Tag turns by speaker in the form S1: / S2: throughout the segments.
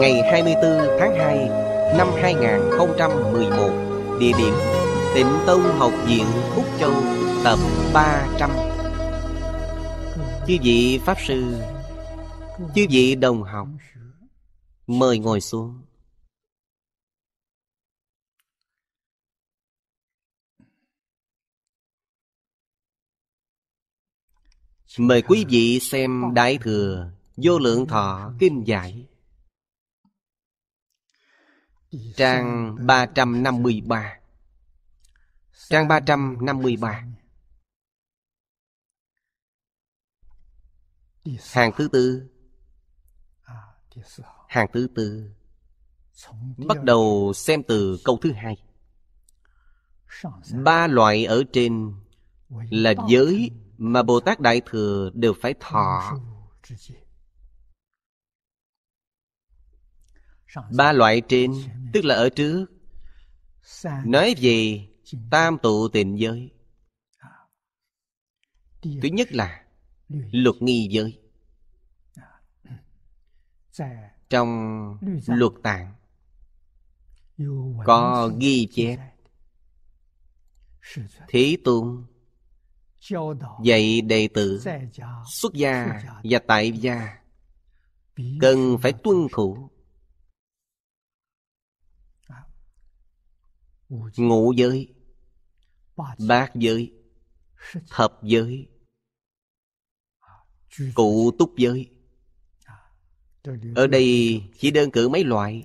S1: ngày 24 tháng 2 năm 2011, địa điểm Tịnh Tông Học Viện Phúc Châu tập 300. Chư vị Pháp Sư, chư vị đồng học, mời ngồi xuống. Mời quý vị xem Đại Thừa Vô Lượng Thọ Kinh Giải Trang 353 Trang 353 Hàng thứ tư Hàng thứ tư Bắt đầu xem từ câu thứ hai Ba loại ở trên Là giới mà Bồ Tát Đại Thừa đều phải thọ ba loại trên tức là ở trước nói về tam tụ tịnh giới thứ nhất là luật nghi giới trong luật tạng có ghi chép thí tôn dạy đệ tử
S2: xuất gia
S1: và tại gia cần phải tuân thủ ngũ giới bát giới thập à, giới cụ túc giới
S2: à, ở
S1: đây chỉ đơn cử mấy loại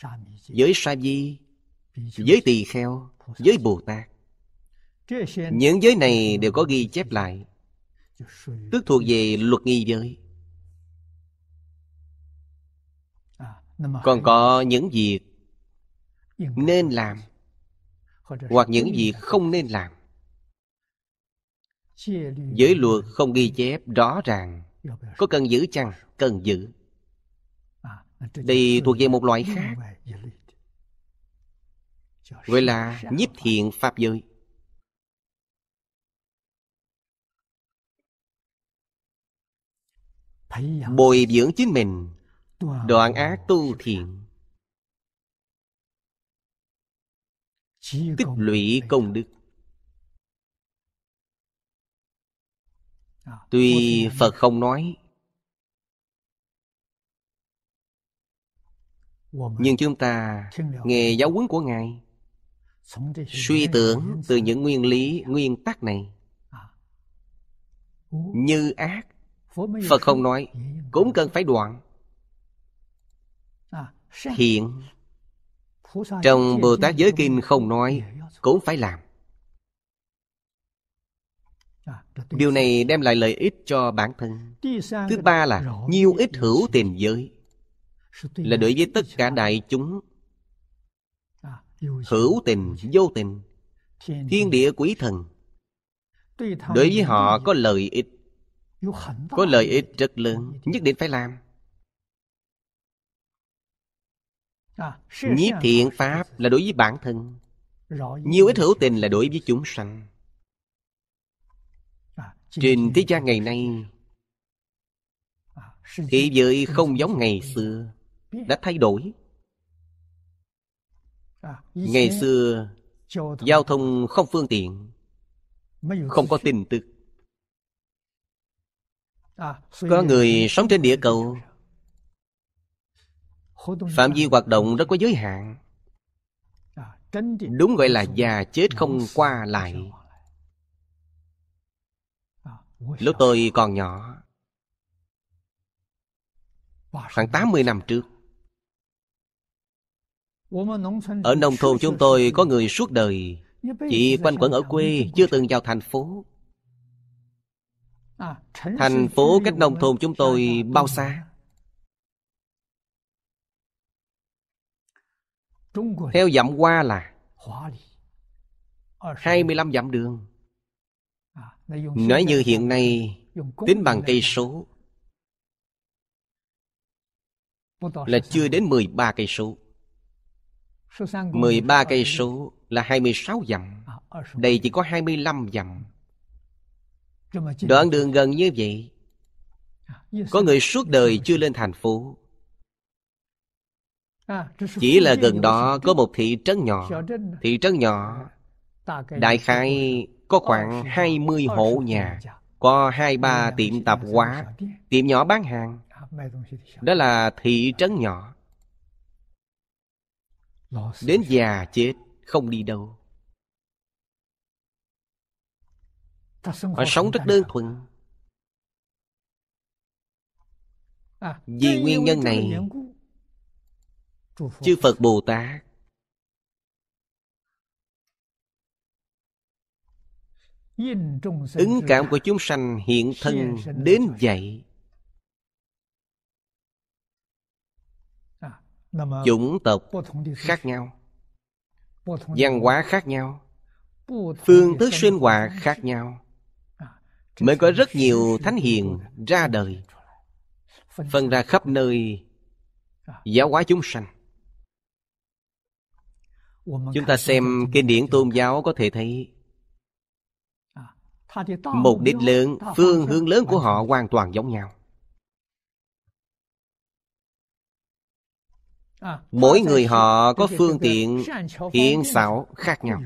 S1: à, giới sa di giới tỳ kheo giới bồ tát những giới này đều có ghi chép lại tức thuộc về luật nghi giới còn có những việc nên làm
S2: hoặc những gì
S1: không nên làm giới luật không ghi chép rõ ràng có cần giữ chăng cần giữ
S2: đây thuộc về một loại khác gọi là nhiếp
S1: thiện pháp giới bồi dưỡng chính mình đoạn ác tu thiện tích lũy công đức
S3: à, tuy
S1: phật không nói nhưng chúng ta nghe giáo huấn của ngài suy tưởng từ những nguyên lý nguyên tắc này à.
S2: như ác phật không
S1: nói cũng cần phải đoạn à, hiện.
S2: Trong Bồ Tát
S1: Giới Kinh không nói Cũng phải làm Điều này đem lại lợi ích cho bản thân Thứ ba là nhiều ít hữu tiền giới Là đối với tất cả đại chúng Hữu tình, vô tình Thiên địa quý thần Đối với họ có lợi ích Có lợi ích rất lớn Nhất định phải làm
S2: À, nhiếp thiện
S1: pháp là đối với bản thân nhiều ít hữu tình là đối với chúng sanh à, trên thế gian ngày nay thế giới không giống ngày xưa đã thay đổi
S2: à, ngày
S1: xưa giao thông không phương tiện không có tin tức
S2: có người sống
S1: trên địa cầu phạm vi hoạt động rất có giới hạn
S2: à, đúng gọi là
S1: già chết không qua lại à, lúc tôi còn nhỏ khoảng 80 năm trước
S2: ở nông thôn chúng
S1: tôi có người suốt đời
S2: Chỉ quanh quẩn ở quê
S1: Chưa từng vào thành phố
S2: à, Thành
S1: phố cách nông thôn chúng tôi bao xa Theo dặm qua là 25 dặm đường
S2: à, Nói
S1: như hiện nay Tính bằng cây số Là chưa đến 13 cây số 13 cây số là 26 dặm Đây chỉ có 25 dặm Đoạn đường gần như vậy à, Có người suốt đời chưa lên thành phố
S2: chỉ là gần đó
S1: có một thị trấn nhỏ Thị trấn nhỏ Đại khai có khoảng 20 hộ nhà Có hai ba tiệm tạp hóa Tiệm nhỏ bán hàng Đó là thị trấn nhỏ Đến già chết không đi đâu
S2: Họ sống rất đơn thuần Vì nguyên nhân này
S1: chư phật bồ tát
S2: ứng cảm của
S1: chúng sanh hiện thân đến vậy à, chủng tộc khác nhau văn hóa khác nhau phương thức sinh hoạt khác nhau à, mới có rất nhiều thánh hiền ra đời phân ra khắp nơi à. giáo hóa chúng sanh chúng ta xem kinh điển tôn giáo có thể thấy
S2: mục đích lớn phương hướng
S1: lớn của họ hoàn toàn giống nhau
S2: mỗi người họ có phương tiện
S1: hiện xảo khác nhau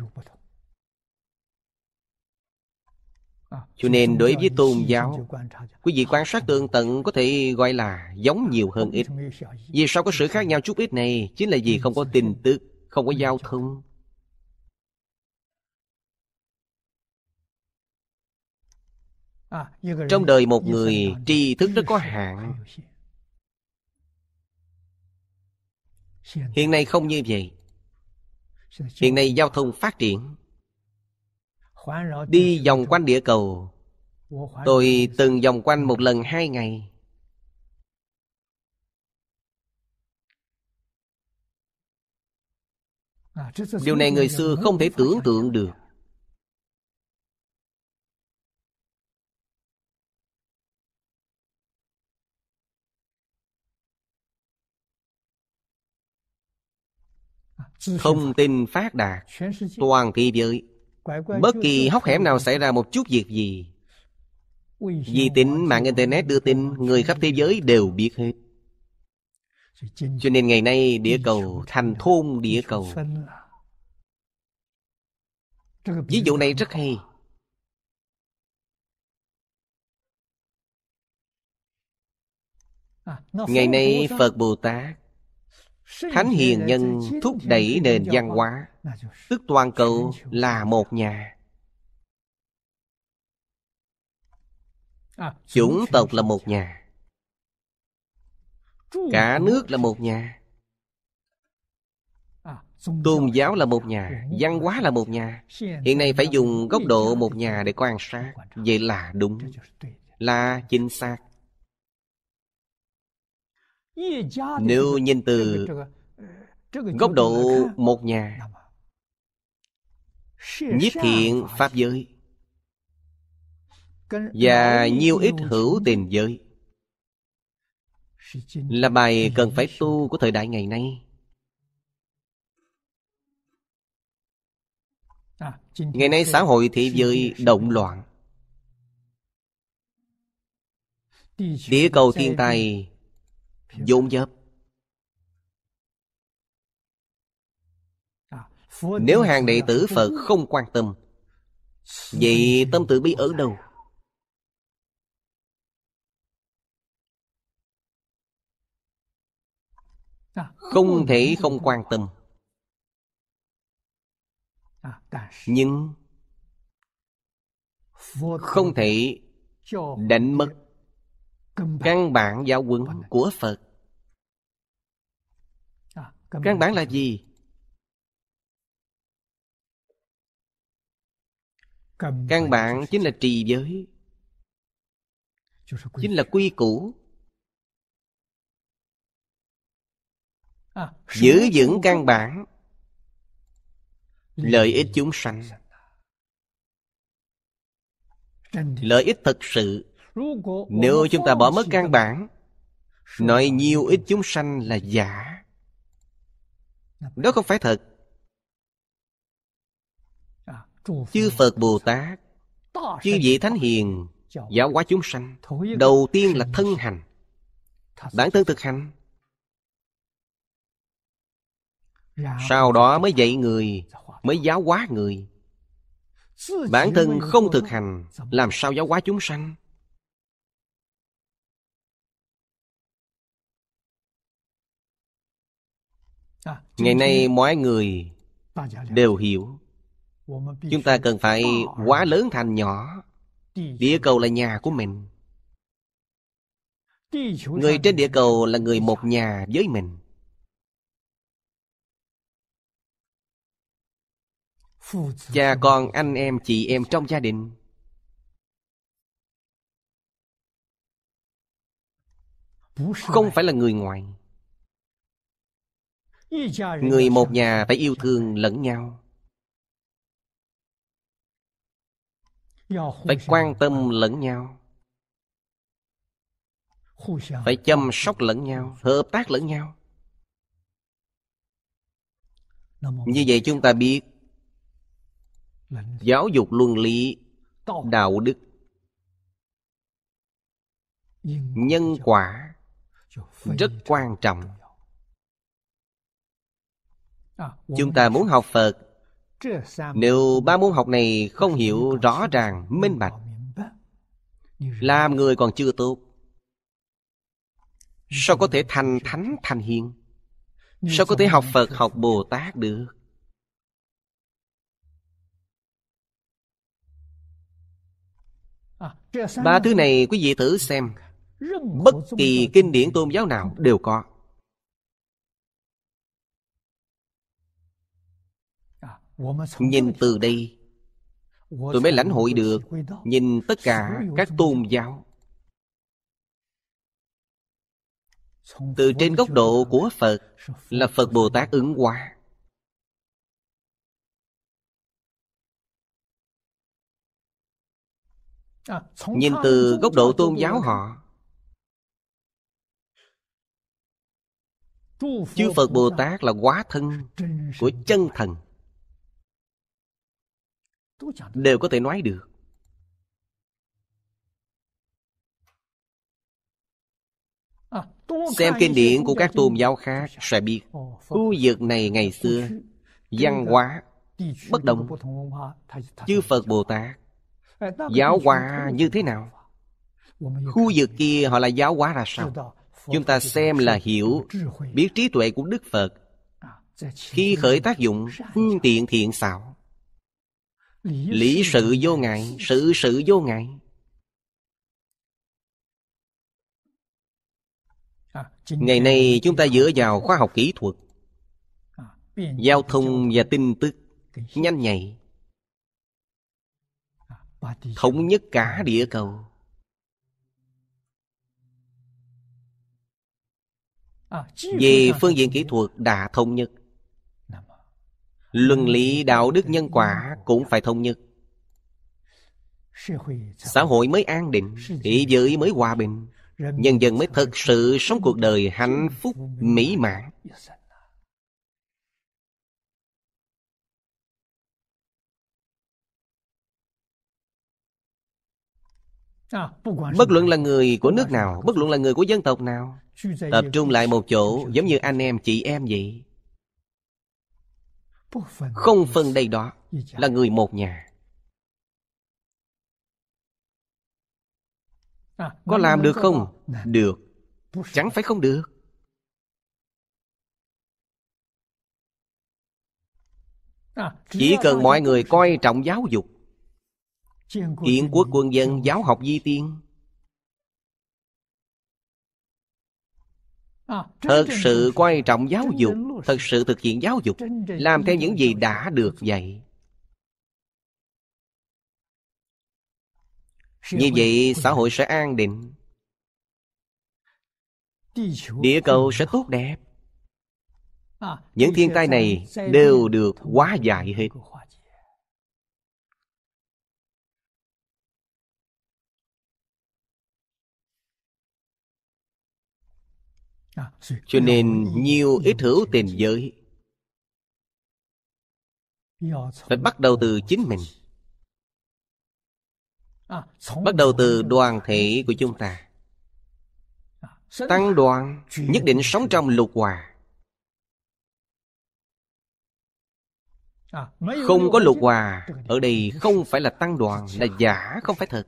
S1: cho nên đối với tôn giáo quý vị quan sát tương tận có thể gọi là giống nhiều hơn ít vì sao có sự khác nhau chút ít này chính là vì không có tin tức không có giao thông
S2: à, trong đời
S1: một người tri thức rất có hạn hiện nay không như vậy hiện nay giao thông phát triển đi vòng quanh địa cầu tôi từng vòng quanh một lần hai ngày
S3: À, điều này người xưa không thể tưởng tượng được
S1: thông à, tin phát đạt toàn thế giới
S2: bất kỳ hóc hẻm nào xảy
S1: ra một chút việc gì vì tính mạng internet đưa tin người khắp thế giới đều biết hết cho nên ngày nay địa cầu thành thôn địa cầu ví dụ này rất hay
S2: à, ngày nay phật
S1: bồ tát
S2: thánh hiền nhân thúc đẩy nền văn hóa
S1: tức toàn cầu à, là một nhà
S2: chủng tộc
S1: là một nhà Cả nước là một nhà à, Tôn giáo là một nhà Văn hóa là một nhà Hiện nay phải dùng góc độ một nhà để quan sát Vậy là đúng Là chính xác
S2: Nếu nhìn từ ờ, Góc độ
S1: một nhà
S2: Nhiếp thiện pháp giới Và nhiêu ít hữu
S1: tình giới là bài cần phải tu của thời đại ngày nay
S2: à, ngày
S1: nay xã hội thị giới động loạn
S2: địa cầu thiên
S1: tai dồn dập
S2: à, nếu hàng đệ tử phật không
S1: quan tâm vậy tâm tự bi ở đâu
S2: À. không thể
S1: không quan tâm à, nhưng không thể đánh mất căn bản giáo huấn vâng của phật à, căn bản là gì căn bản chính là trì giới chính là quy củ
S2: À, giữ vững căn
S1: bản lợi ích chúng sanh lợi ích thật sự
S2: nếu chúng ta
S1: bỏ mất căn bản nói nhiều ít chúng sanh là giả đó không phải thật à, chư phật bồ tát chư vị thánh hiền giáo hóa chúng sanh đầu tiên là thân hành bản thân thực hành sau đó mới dạy người mới giáo hóa người bản thân không thực hành làm sao giáo hóa chúng sanh ngày nay mọi người đều hiểu chúng ta cần phải quá lớn thành nhỏ địa cầu là nhà của mình người trên địa cầu là người một nhà với mình cha con anh em chị em trong gia đình không phải là người ngoài người một nhà phải yêu thương lẫn nhau phải quan tâm lẫn nhau phải chăm sóc lẫn nhau hợp tác lẫn nhau như vậy chúng ta biết giáo dục luân lý đạo đức nhân quả rất quan trọng à, chúng ta muốn học phật nếu ba môn học này không hiểu rõ ràng minh bạch làm người còn chưa tốt sao có thể thành thánh thành hiền sao có thể học phật học bồ tát được Ba thứ này quý vị thử xem
S2: Bất kỳ
S1: kinh điển tôn giáo nào đều có Nhìn từ đây
S2: Tôi mới lãnh hội được
S1: Nhìn tất cả các tôn giáo Từ trên góc độ của Phật Là Phật Bồ Tát ứng hóa
S2: À, nhìn từ góc độ tôn giáo họ
S1: chư phật bồ tát là quá thân của chân thần đều có thể nói được
S2: à, Xem kinh điển của các tôn
S1: giáo khác sẽ biết Khu vực này ngày xưa Văn hóa
S2: Bất đồng Chư
S1: Phật Bồ Tát
S2: giáo hóa như thế nào khu
S1: vực kia họ là giáo hóa ra sao chúng ta xem là hiểu biết trí tuệ của đức phật khi khởi tác dụng phương tiện thiện xảo
S2: lý sự
S1: vô ngại sự sự vô ngại
S2: ngày nay
S1: chúng ta dựa vào khoa học kỹ thuật giao thông và tin tức nhanh nhạy thống nhất cả địa cầu về phương diện kỹ thuật đã thống nhất luân lý đạo đức nhân quả cũng phải thống nhất xã hội mới an định thế giới mới hòa bình nhân dân mới thật sự sống cuộc đời hạnh phúc mỹ mãn
S2: À, bất
S1: luận là người của nước nào Bất luận là người của dân tộc nào Tập trung lại một chỗ Giống như anh em chị em vậy Không phân đây đó Là người một nhà
S3: à, Có làm được không?
S1: Được Chẳng phải không được
S2: à, Chỉ cần mọi
S1: người coi trọng giáo dục Kiện quốc quân dân giáo học di tiên
S2: à, Thật sự
S1: quan trọng giáo dục Thật sự thực hiện giáo dục Làm theo những gì đã được dạy Như vậy xã hội sẽ an định Địa cầu sẽ tốt đẹp
S2: à, Những thiên tai này đều được
S1: hóa giải hết
S2: À, cho nên nhiều
S1: ít hữu tình giới phải bắt đầu từ chính mình ah, bắt đầu từ đoàn thể của chúng ta
S2: ah, tăng
S1: đoàn nhất định sống trong lục hòa
S2: à, không có lục
S1: hòa ở đây không phải là tăng đoàn là giả không phải thật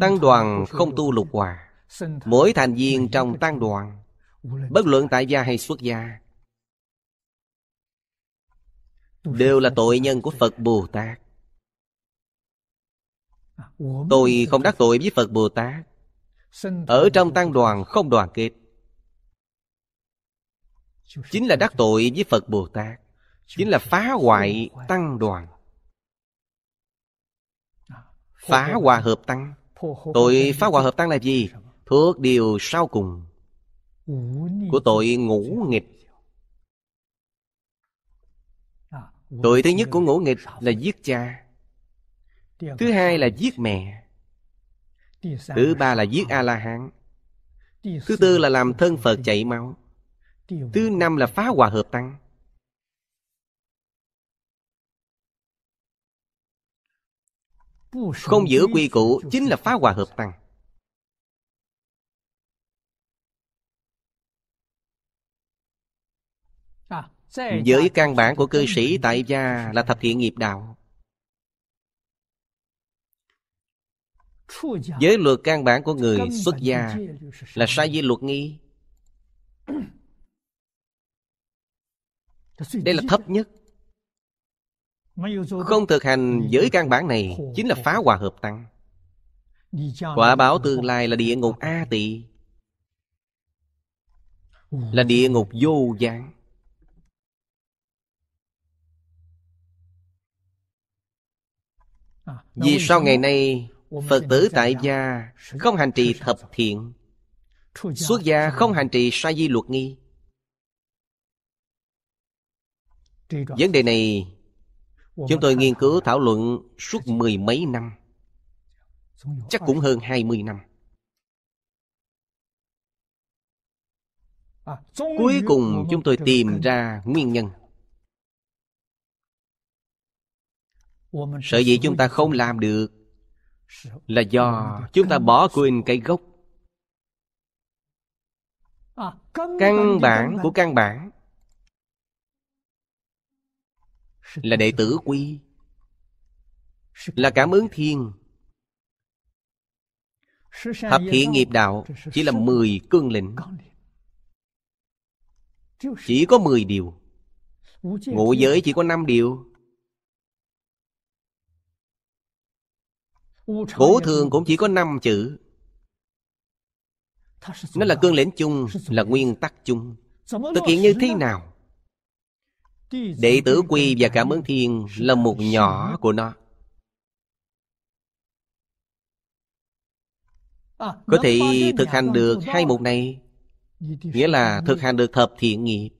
S2: Tăng đoàn không tu lục
S1: hòa Mỗi thành viên trong tăng đoàn Bất luận tại gia hay xuất gia Đều là tội nhân của Phật Bồ Tát Tôi không đắc tội với Phật Bồ Tát Ở trong tăng đoàn không đoàn kết Chính là đắc tội với Phật Bồ Tát Chính là phá hoại tăng đoàn Phá hòa hợp tăng
S2: Tội phá hòa hợp
S1: tăng là gì? Thuộc điều sau cùng Của tội ngũ nghịch Tội thứ nhất của ngũ nghịch là giết cha Thứ hai là giết mẹ Thứ ba là giết A-la-hán Thứ tư là làm thân Phật chạy máu Thứ năm là phá hòa hợp tăng Không giữ quy củ chính là phá hòa hợp tăng Giới căn bản của cư sĩ tại gia là thập thiện nghiệp đạo Giới luật căn bản của người xuất gia Là sai với luật nghi
S2: Đây là thấp nhất không
S1: thực hành giới căn bản này chính là phá hòa hợp tăng
S2: quả báo tương
S1: lai là địa ngục a tỳ là địa ngục vô gián à, vì sao ngày nay phật tử tại gia không hành trì thập thiện xuất gia không hành trì sai di luật nghi vấn đề này Chúng tôi nghiên cứu thảo luận suốt mười mấy năm Chắc cũng hơn hai mươi năm
S2: à, Cuối cùng chúng tôi tìm
S1: ra nguyên nhân
S2: Sợ gì chúng ta
S1: không làm được Là do chúng ta bỏ quên cây gốc
S2: à, Căn bản của
S1: căn bản là đệ tử quy là cảm ứng thiên
S2: thập thiện nghiệp
S1: đạo chỉ là mười cương lĩnh chỉ có mười điều
S2: ngũ giới
S1: chỉ có năm điều Cổ thường cũng chỉ có năm chữ Nó là cương lĩnh chung Là nguyên tắc chung Thực hiện như thế nào Đệ tử quy và cảm ơn thiên là một nhỏ của nó
S2: Có thể thực hành được hai mục
S1: này Nghĩa là thực hành được thập thiện nghiệp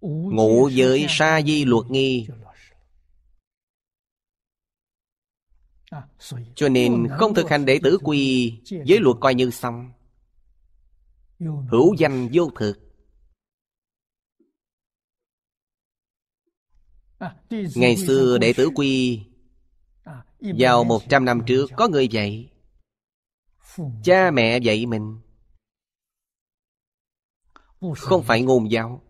S2: Ngụ
S1: giới sa di luật nghi Cho nên không thực hành đệ tử quy Giới luật coi như xong Hữu danh vô thực
S2: À, ngày xưa đệ tử quy à, Vào một
S1: trăm năm trước có người dạy Cha mẹ dạy mình Không phải ngôn giáo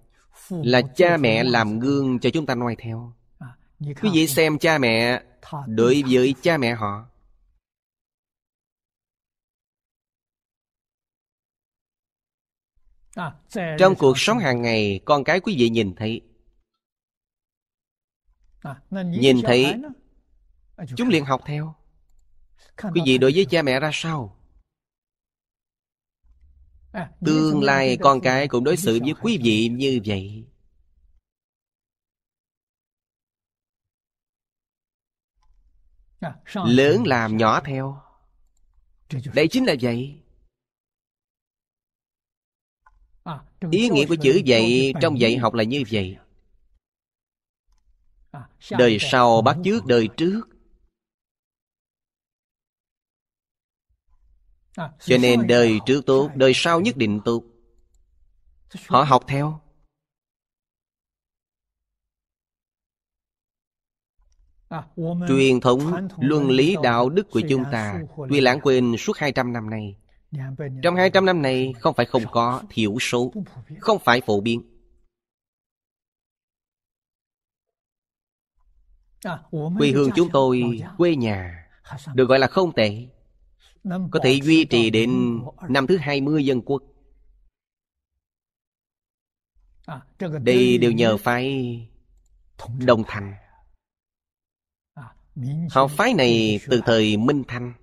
S1: Là cha mẹ làm gương cho chúng ta noi theo à, Quý vị xem cha mẹ Đối với cha mẹ họ Trong cuộc sống hàng ngày Con cái quý vị nhìn thấy
S2: À, nhìn thấy à, chúng liền
S1: học theo quý vị đối với cha mẹ ra sao à, tương lai con cái cũng đối xử với quý vị như vậy lớn làm nhỏ theo đây chính là vậy
S2: ý nghĩa của chữ dạy trong dạy học
S1: là như vậy đời sau bắt chước đời trước
S2: à, cho nên
S1: đời trước tốt đời sau nhất định tốt họ học theo
S2: à, truyền thống luân lý đạo đức của chúng ta tuy lãng
S1: quên suốt 200 năm nay trong 200 năm này không phải không có thiểu số không phải phổ biến quê hương chúng tôi quê nhà được gọi là không tệ
S2: có thể duy
S1: trì đến năm thứ hai mươi dân quốc
S2: đây đều nhờ
S1: phái Đồng Thành học phái này từ thời Minh Thanh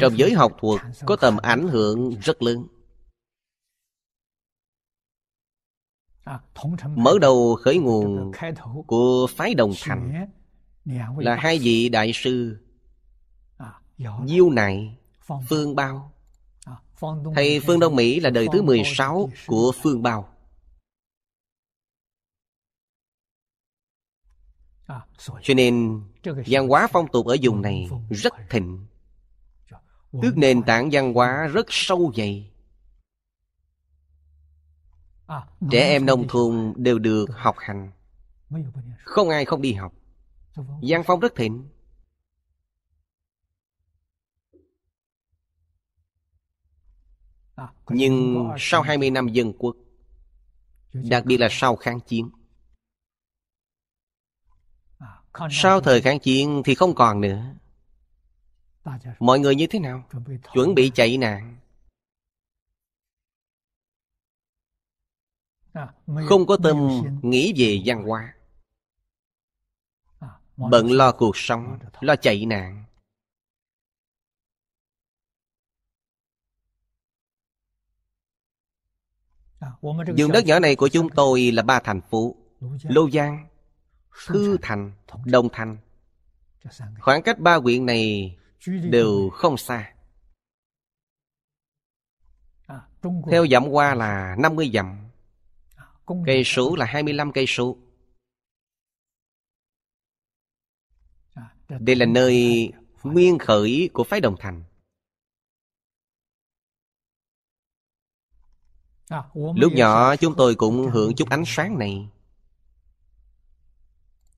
S1: Trong giới học thuật có tầm ảnh hưởng rất lớn À, Mở đầu khởi nguồn của phái đồng thành là hai vị đại sư Diêu à, Nại, Phương Bao.
S2: À, Thầy
S1: Phương Đông Mỹ là đời thứ 16 của Phương Bao. Cho nên văn hóa phong tục ở vùng này rất thịnh dạ, Tước nền tảng văn hóa rất sâu dày
S2: À, trẻ em nông
S1: thôn đều được học hành à? không ai không đi học văn phong rất thịnh
S2: à, nhưng
S1: sau 20 năm dân quốc đặc biệt là sau kháng chiến sau thời kháng chiến thì không còn nữa mọi người như thế nào chuẩn bị chạy nạn À, không có tâm nghĩ về văn hóa à, bận lo cuộc sống lo chạy nạn
S2: à, vùng đất nhỏ này
S1: của chúng tôi là ba thành phố lô giang thư thành đồng thành khoảng cách ba huyện này đều không xa theo dặm qua là 50 dặm Cây số là 25 cây số. Dạ, Đây là nơi nguyên khởi của phái Đồng Thành.
S2: Dạ, Lúc nhỏ
S1: chúng tôi cũng hưởng chút ánh sáng này.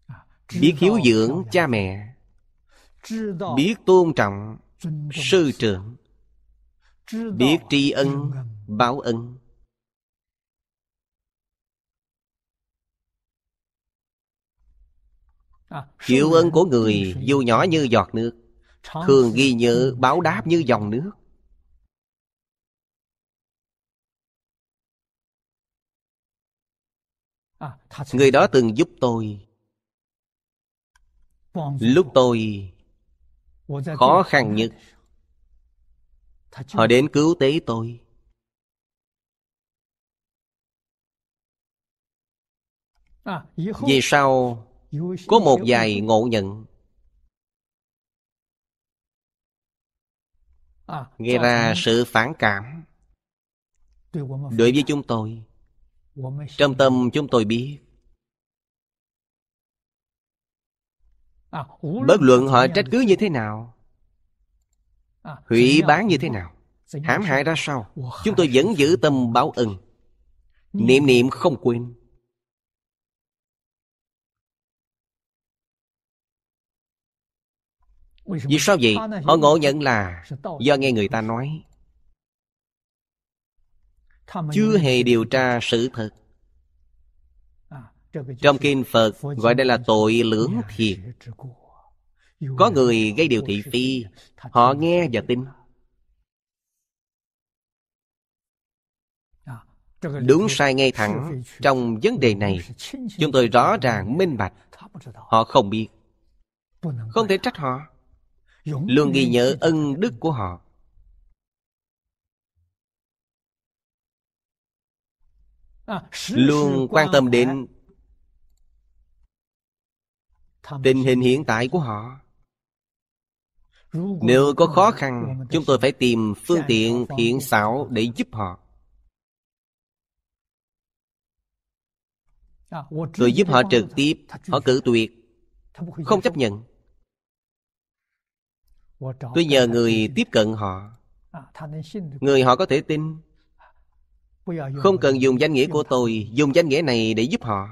S1: Dạ, biết hiếu dưỡng cha mẹ, biết tôn trọng sư trưởng, biết tri ân, báo ân.
S2: Chịu à, ơn của người
S1: dù nhỏ như giọt nước Thường ghi nhớ báo đáp như dòng nước à, Người đó từng giúp tôi Lúc tôi khó khăn nhất Họ đến cứu tế tôi
S2: à, Vì
S1: sao có một vài ngộ nhận
S2: à, Gây ra
S1: sự phản cảm Đối với chúng tôi Trong tâm à, à, chúng tôi biết
S2: Bất luận họ trách cứ
S1: như thế nào
S2: Hủy bán như thế nào hãm
S1: hại ra sao Chúng tôi vẫn giữ tâm báo ân Niệm niệm không quên Vì sao vậy? Họ ngộ nhận là do nghe người ta nói Chưa hề điều tra sự thật à, Trong kinh Phật gọi đây là tội lưỡng thiệt Có người gây điều thị phi Họ nghe và tin
S2: à, Đúng sai ngay thẳng
S1: Trong vấn đề này Chúng tôi rõ ràng minh bạch Họ không biết Không thể trách họ luôn ghi nhớ ân đức của họ
S4: à,
S3: luôn quan tâm đến
S1: tình hình hiện tại của họ nếu có khó khăn chúng tôi phải tìm phương tiện thiện xảo để giúp họ
S2: à, tôi giúp
S1: họ trực tiếp họ cử tuyệt không chấp nhận tôi nhờ người tiếp cận họ
S2: à, người họ có thể tin không
S1: cần dùng danh nghĩa của tôi dùng danh nghĩa này để giúp họ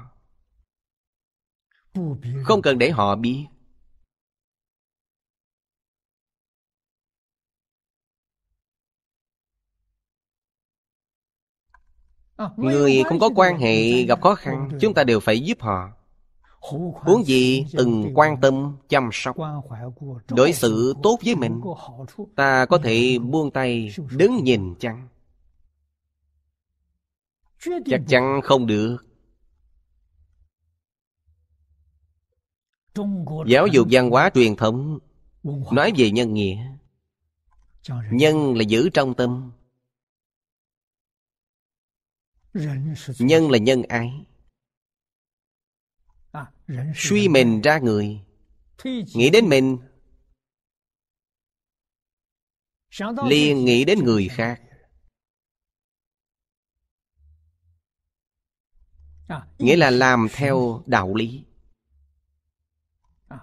S1: không cần để họ biết
S2: à, người không có quan
S1: hệ gặp khó khăn chúng ta đều phải giúp họ Huống gì từng quan tâm, chăm sóc Đối xử tốt với mình Ta có thể buông tay đứng nhìn chăng Chắc chắn không được Giáo dục văn hóa truyền thống Nói về nhân nghĩa Nhân là giữ trong tâm Nhân là nhân ái suy mình ra người nghĩ đến mình liền nghĩ đến người khác
S2: à, nghĩa là
S1: làm theo đạo lý à,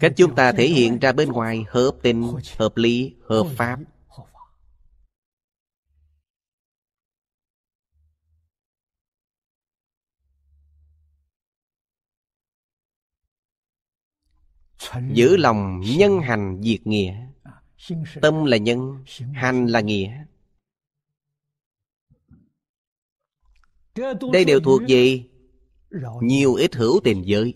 S1: cách chúng ta thể hiện ra bên ngoài hợp tình hợp lý hợp pháp
S2: giữ lòng nhân
S1: hành diệt nghĩa à, tâm là nhân hành là nghĩa
S2: đây đều thuộc gì
S1: nhiều ít hữu tình giới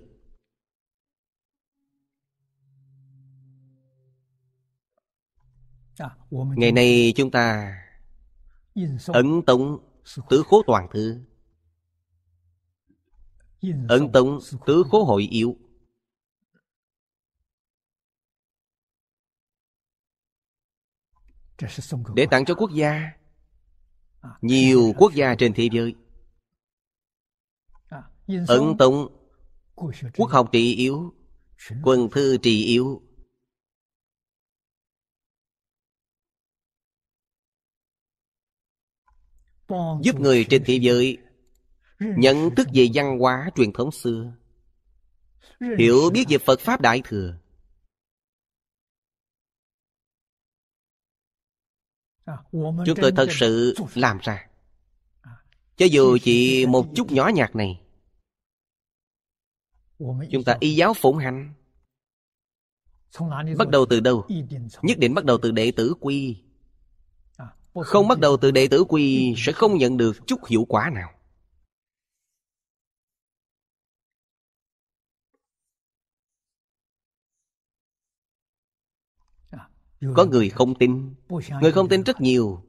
S2: à, ngày nay
S1: chúng ta ấn tống tứ khố toàn thư ấn tống tứ khố hội yếu để tặng cho quốc gia à, nhiều quốc gia trên thế giới
S2: à, ấn
S1: tông quốc học trị yếu quân thư trị yếu giúp người trên thế giới nhận thức về văn hóa truyền thống xưa hiểu biết về phật pháp đại thừa
S2: chúng tôi thật sự
S1: làm ra cho dù chỉ một chút nhỏ nhặt này chúng ta y giáo phụng hành bắt đầu từ đâu nhất định bắt đầu từ đệ tử quy không bắt đầu từ đệ tử quy sẽ không nhận được chút hiệu quả nào Có người không tin Người không tin rất nhiều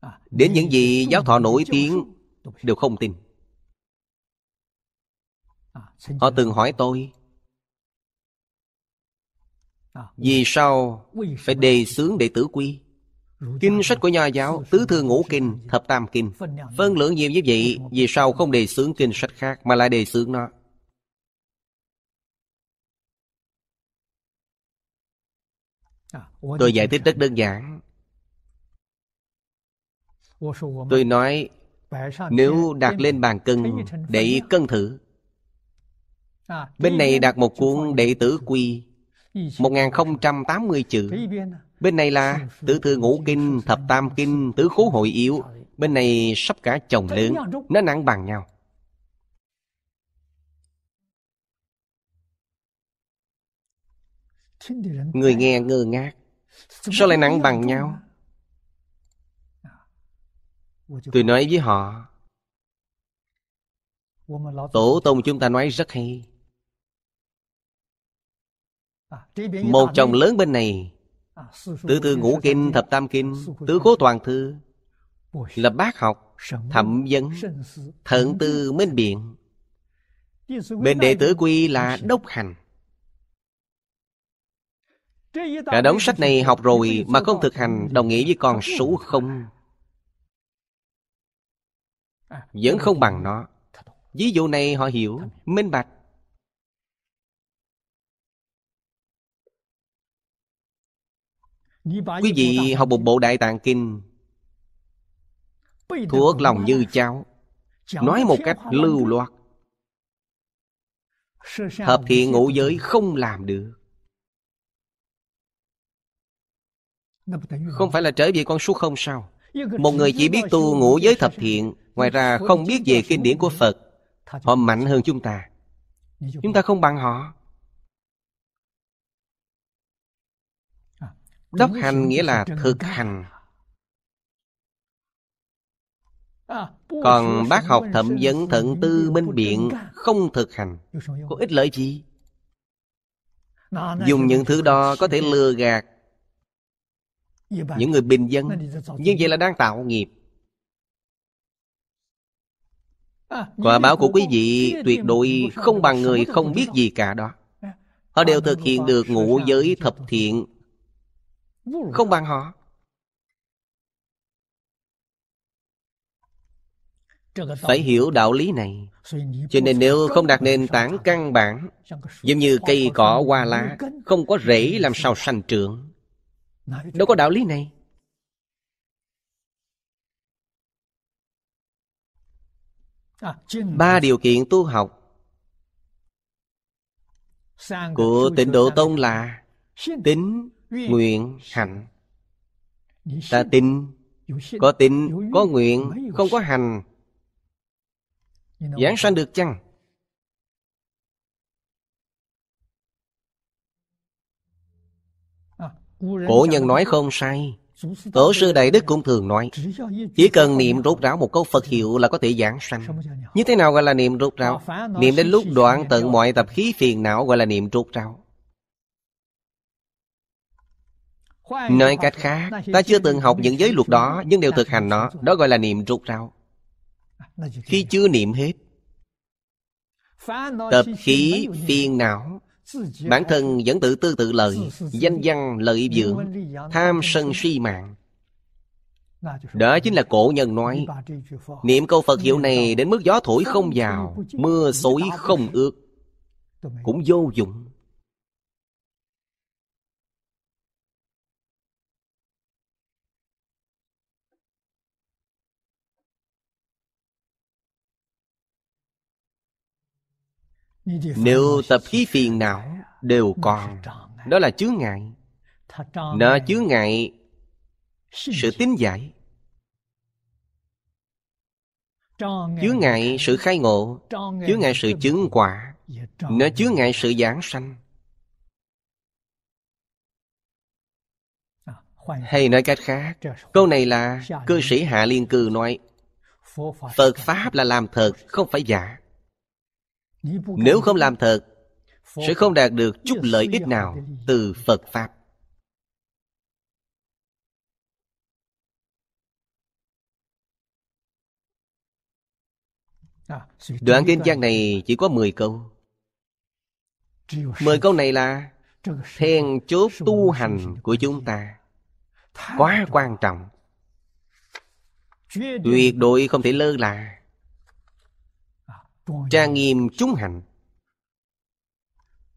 S1: à, Đến những gì giáo thọ nổi tiếng Đều không tin à, Họ từng hỏi tôi à, Vì sao phải đề xướng đệ tử quy Kinh sách của Nho giáo Tứ thư ngũ kinh, thập tam kinh Phân lượng nhiều như vậy Vì sao không đề xướng kinh sách khác Mà lại đề xướng nó Tôi giải thích rất đơn giản. Tôi nói nếu đặt lên bàn cân để cân thử
S2: à, Bên này đặt một
S1: cuốn đệ tử quy 1080 chữ Bên này là tử thư ngũ kinh, thập tam kinh, tứ khố hội yếu Bên này sắp cả chồng lớn Nó nặng bằng nhau Người nghe ngơ ngác Sao lại nặng bằng nhau Tôi nói với họ Tổ tông chúng ta nói rất hay
S2: à, Một chồng lớn bên này à, Tứ tư ngũ kinh,
S1: thập tam kinh Tứ cố toàn thư Là bác học, thẩm vấn Thận tư minh biện Bên đệ tử quy là đốc hành
S2: Cả đống sách này
S1: học rồi mà không thực hành đồng nghĩa với con số không. Vẫn không bằng nó. Ví dụ này họ hiểu, minh bạch.
S2: Quý vị học
S1: một bộ Đại Tạng Kinh
S2: Thuộc lòng như cháo Nói một cách lưu loát Hợp thiện ngũ
S1: giới không làm được Không phải là trở về con số không sao Một người chỉ biết tu ngũ giới thập thiện Ngoài ra không biết về kinh điển của Phật Họ mạnh hơn chúng ta Chúng ta không bằng họ Đốc hành nghĩa là thực hành
S2: Còn bác học thẩm vấn
S1: thận tư minh biện Không thực hành Có ích lợi gì Dùng những thứ đó có thể lừa gạt những người bình dân như vậy là đang tạo nghiệp
S2: à, quả báo của quý vị tuyệt đối không bằng người không biết gì cả đó à,
S1: họ đều thực hiện được ngũ giới thập thiện không bằng họ phải hiểu đạo lý này cho nên nếu không đạt nền tảng căn bản giống như cây cỏ hoa lá không có rễ làm sao sanh trưởng Đâu có đạo lý này. À, ba điều kiện tu học
S2: của tịnh độ
S1: tông là tính, nguyện, hạnh. Ta tin, có tin, có nguyện, không có hành. Giảng sanh được chăng?
S2: Cổ nhân nói không
S1: sai Tổ sư Đại Đức cũng thường nói Chỉ cần niệm rốt ráo một câu Phật hiệu là có thể giảng sanh Như thế nào gọi là niệm rốt ráo? Niệm đến lúc đoạn tận mọi tập khí phiền não gọi là niệm rốt ráo Nói cách khác Ta chưa từng học những giới luật đó Nhưng đều thực hành nó Đó gọi là niệm rốt ráo Khi chưa niệm hết
S2: Tập khí
S1: phiền não Bản thân vẫn tự tư tự lợi Danh văn lợi dưỡng Tham sân suy mạng Đó chính là cổ nhân nói Niệm câu Phật hiệu này Đến mức gió thổi không vào Mưa xối không ướt Cũng vô dụng Nếu tập khí phiền não đều còn Đó là chướng ngại Nó chướng ngại sự tín giải Chứa ngại sự khai ngộ Chứa ngại sự chứng quả Nó chứa ngại sự giảng sanh Hay nói cách khác Câu này là cư sĩ Hạ Liên Cư nói Phật Pháp là làm thật Không phải giả nếu không làm thật sẽ không đạt được chút lợi ích nào từ phật pháp à, đoạn kinh văn này chỉ có 10 câu 10 câu này là then chốt tu hành của chúng ta quá quan trọng tuyệt đối không thể lơ là trang nghiêm chúng hạnh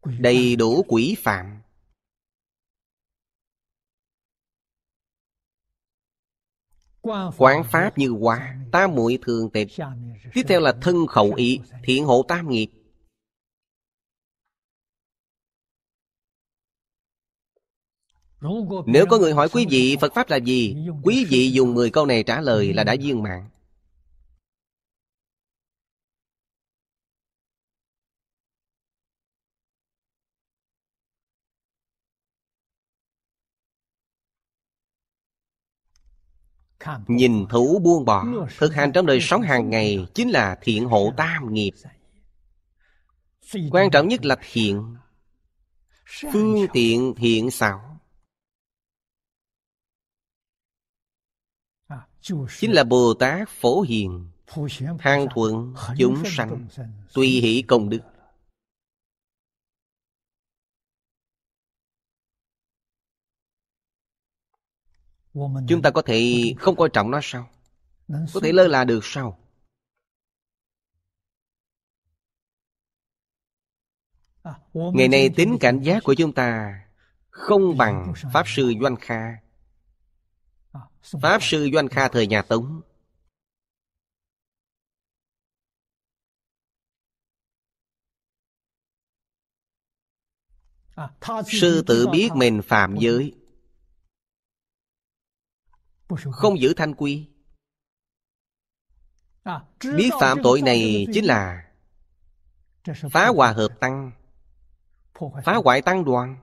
S1: đầy đủ quỷ phạm quán pháp như hoa tam muội thường tệp tiếp theo là thân khẩu ý thiện hộ tam nghiệp nếu có người hỏi quý vị phật pháp là gì quý vị dùng 10 câu này trả lời là đã viên mạng Nhìn thủ buông bỏ Thực hành trong đời sống hàng ngày Chính là thiện hộ tam nghiệp Quan trọng nhất là thiện Phương tiện thiện xảo Chính là Bồ Tát Phổ Hiền Hàng thuận chúng sanh Tùy hỷ công đức chúng ta có thể không coi trọng nó sao có thể lơ là được sao
S2: à, ngày nay
S1: tính cảnh giác của chúng ta không bằng pháp sư doanh kha à, pháp sư doanh kha thời nhà tống
S2: à, sư tự biết mình
S1: phạm giới không giữ thanh quy
S2: Biết à, phạm tội này chính
S1: là Phá hòa hợp tăng Phá hoại tăng đoàn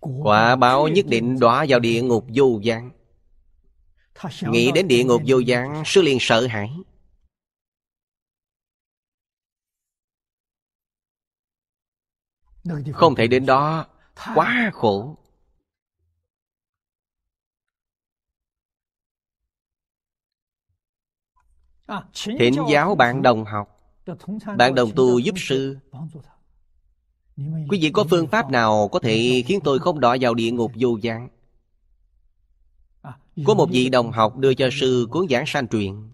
S1: Quả báo nhất định đọa vào địa ngục vô gián. Nghĩ đến địa ngục vô gián, Sư liền sợ hãi Không thể đến đó Quá khổ
S2: thỉnh giáo bạn đồng học
S1: bạn đồng tu giúp sư quý vị có phương pháp nào có thể khiến tôi không đọa vào địa ngục vô gian có một vị đồng học đưa cho sư cuốn giảng sanh truyện,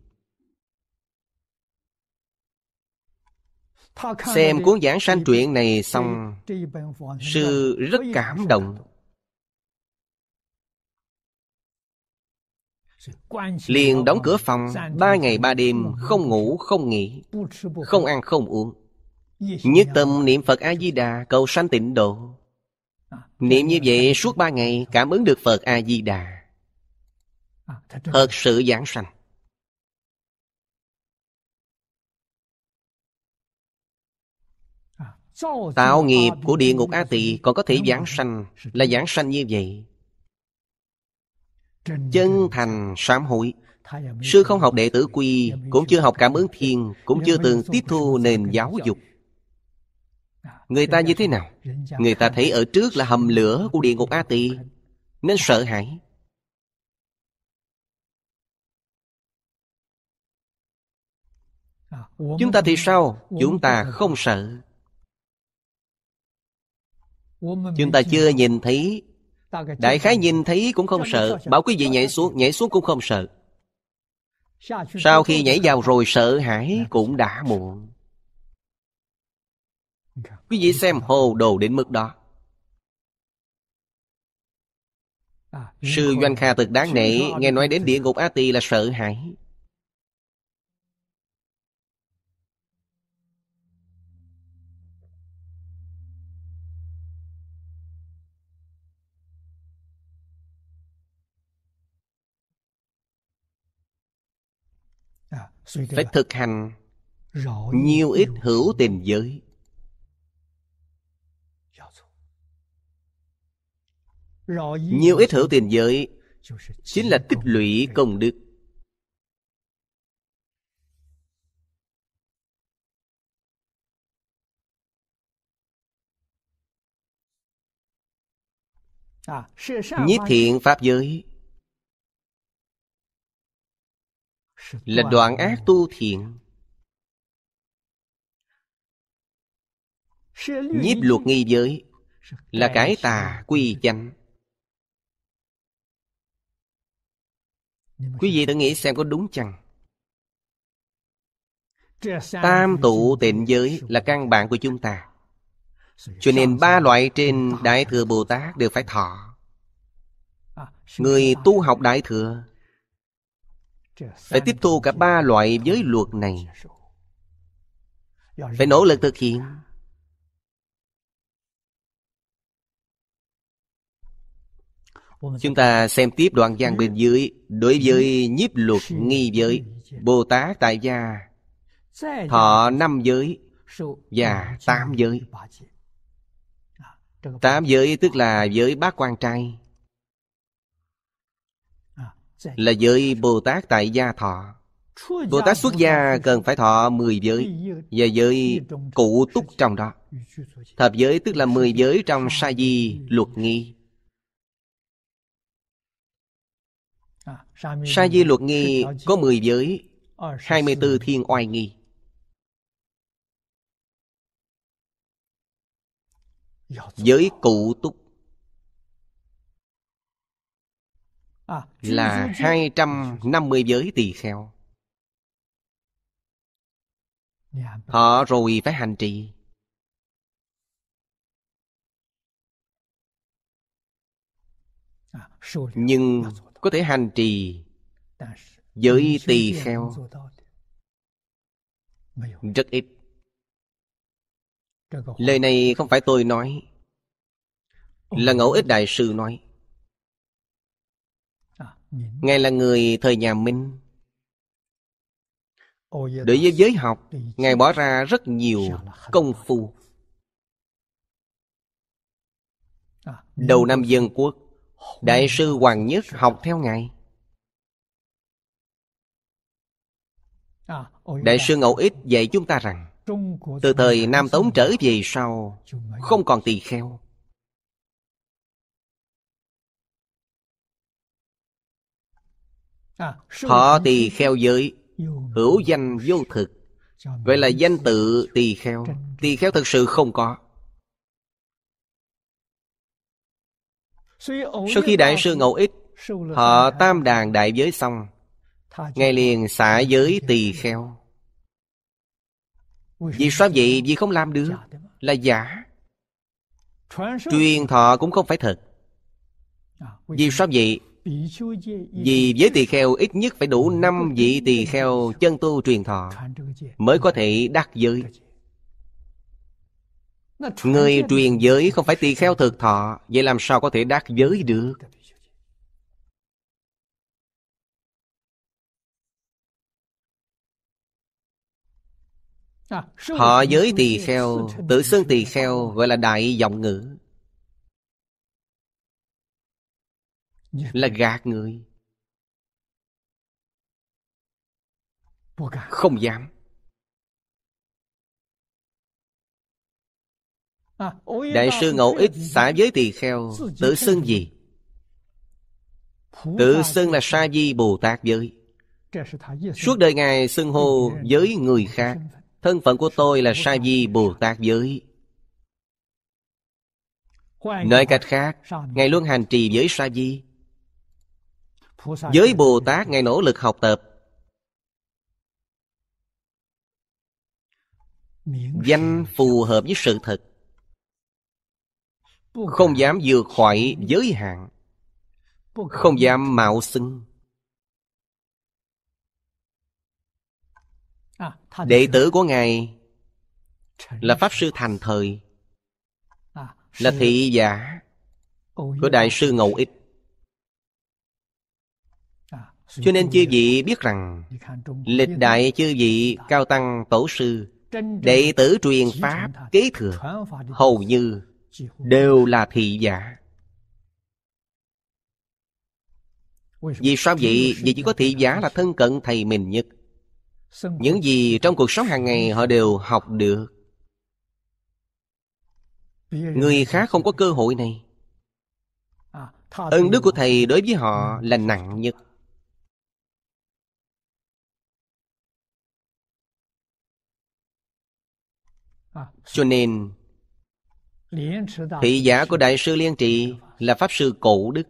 S1: xem cuốn giảng sanh truyện này xong sư rất cảm động liền đóng cửa phòng ba ngày ba đêm không ngủ không nghỉ không ăn không uống nhất tâm niệm phật a di đà cầu sanh tịnh độ niệm như vậy suốt ba ngày cảm ứng được phật a di đà thật sự giảng sanh tạo nghiệp của địa ngục a tỳ còn có thể giảng sanh là giảng sanh như vậy chân thành sám hối sư không học đệ tử quy cũng chưa học cảm ứng thiên cũng chưa từng tiếp thu nền giáo dục à, người ta như thế nào người ta thấy ở trước là hầm lửa của địa ngục a tỳ nên sợ hãi à, chúng ta thì sao chúng ta không sợ chúng ta chưa nhìn thấy Đại khái nhìn thấy cũng không sợ Bảo quý vị nhảy xuống Nhảy xuống cũng không sợ Sau khi nhảy vào rồi sợ hãi Cũng đã muộn Quý vị xem hồ đồ đến mức đó Sư Doanh Kha thực đáng nể Nghe nói đến địa ngục A Tỳ là sợ hãi phải thực hành nhiều ít hữu tình giới
S2: nhiều ít hữu
S1: tình giới chính là tích lũy công đức
S2: à, nhiếp
S1: thiện pháp giới là đoạn ác tu thiện nhiếp luật nghi giới là cái tà quy chánh quý vị tự nghĩ xem có đúng chăng tam tụ tịnh giới là căn bản của chúng ta cho nên ba loại trên đại thừa bồ tát đều phải thọ à, người tu học đại thừa phải tiếp thu cả ba loại giới luật này phải nỗ lực thực hiện chúng ta xem tiếp đoạn văn bên dưới đối với nhiếp luật nghi giới bồ tát tại gia
S2: thọ năm
S1: giới và tám giới tám giới tức là giới bác quan trai là giới Bồ Tát tại gia thọ. Bồ Tát xuất gia cần phải thọ 10 giới và giới cụ túc trong đó. Thập giới tức là 10 giới trong sa di luật nghi.
S2: À, sa di luật nghi có 10
S1: giới, 24 thiên oai nghi. Giới cụ túc À, là 250 giới tỳ kheo. Dạ, vâng. Họ rồi phải hành trì.
S2: À, nhưng dạ,
S1: có thể hành trì giới tỳ kheo rất ít. Lời này không phải tôi nói, là Ngẫu Ích Đại Sư nói. Ngài là người thời nhà Minh
S2: Đối với
S1: giới học Ngài bỏ ra rất nhiều công phu à, Đầu năm dân quốc Đại sư Hoàng Nhất học theo Ngài
S2: à, Đại
S1: sư Ngẫu Ích dạy chúng ta rằng Từ thời Nam Tống trở về sau Không còn tỳ kheo Thọ tỳ kheo giới Hữu danh vô thực Vậy là danh tự tỳ kheo Tỳ kheo thực sự không có
S2: Sau khi Đại sư Ngẫu Ích Họ
S1: tam đàn đại giới xong Ngay liền xả giới tỳ kheo Vì sao vậy? Vì không làm được Là giả Truyền thọ cũng không phải thật Vì sao vậy? Vì với tỳ kheo ít nhất phải đủ năm vị tỳ kheo chân tu truyền thọ Mới có thể đắc giới
S4: Người truyền
S1: giới không phải tỳ kheo thực thọ Vậy làm sao có thể đắc giới được
S3: Họ giới tỳ kheo
S1: Tự xưng tỳ kheo Gọi là đại giọng ngữ là gạt người không dám
S2: à, đại sư ngẫu ích xã
S1: giới tỳ kheo tự xưng gì tự xưng là sa di bồ tát giới suốt đời ngài xưng hô với người khác thân phận của tôi là sa di bồ tát giới Nói cách khác Ngài luôn hành trì với sa di với Bồ Tát Ngài nỗ lực học tập Danh phù hợp với sự thật Không dám vượt khỏi giới hạn Không dám mạo xưng
S2: à, Đệ tử
S1: của Ngài Là Pháp Sư Thành Thời
S2: à, Là thị giả Của
S1: Đại sư Ngậu Ích cho nên chư vị biết rằng Lịch đại chư vị Cao Tăng Tổ Sư Đệ tử truyền Pháp
S2: kế thừa
S1: Hầu như đều là thị giả Vì sao vậy? Vì chỉ có thị giả là thân cận thầy mình nhất Những gì trong cuộc sống hàng ngày họ đều học được Người khác không có cơ hội này
S2: ân à, đức của
S1: thầy đối với họ là nặng nhất À. Cho nên
S2: Thị giả của Đại
S1: sư Liên Trì là Pháp sư Cổ Đức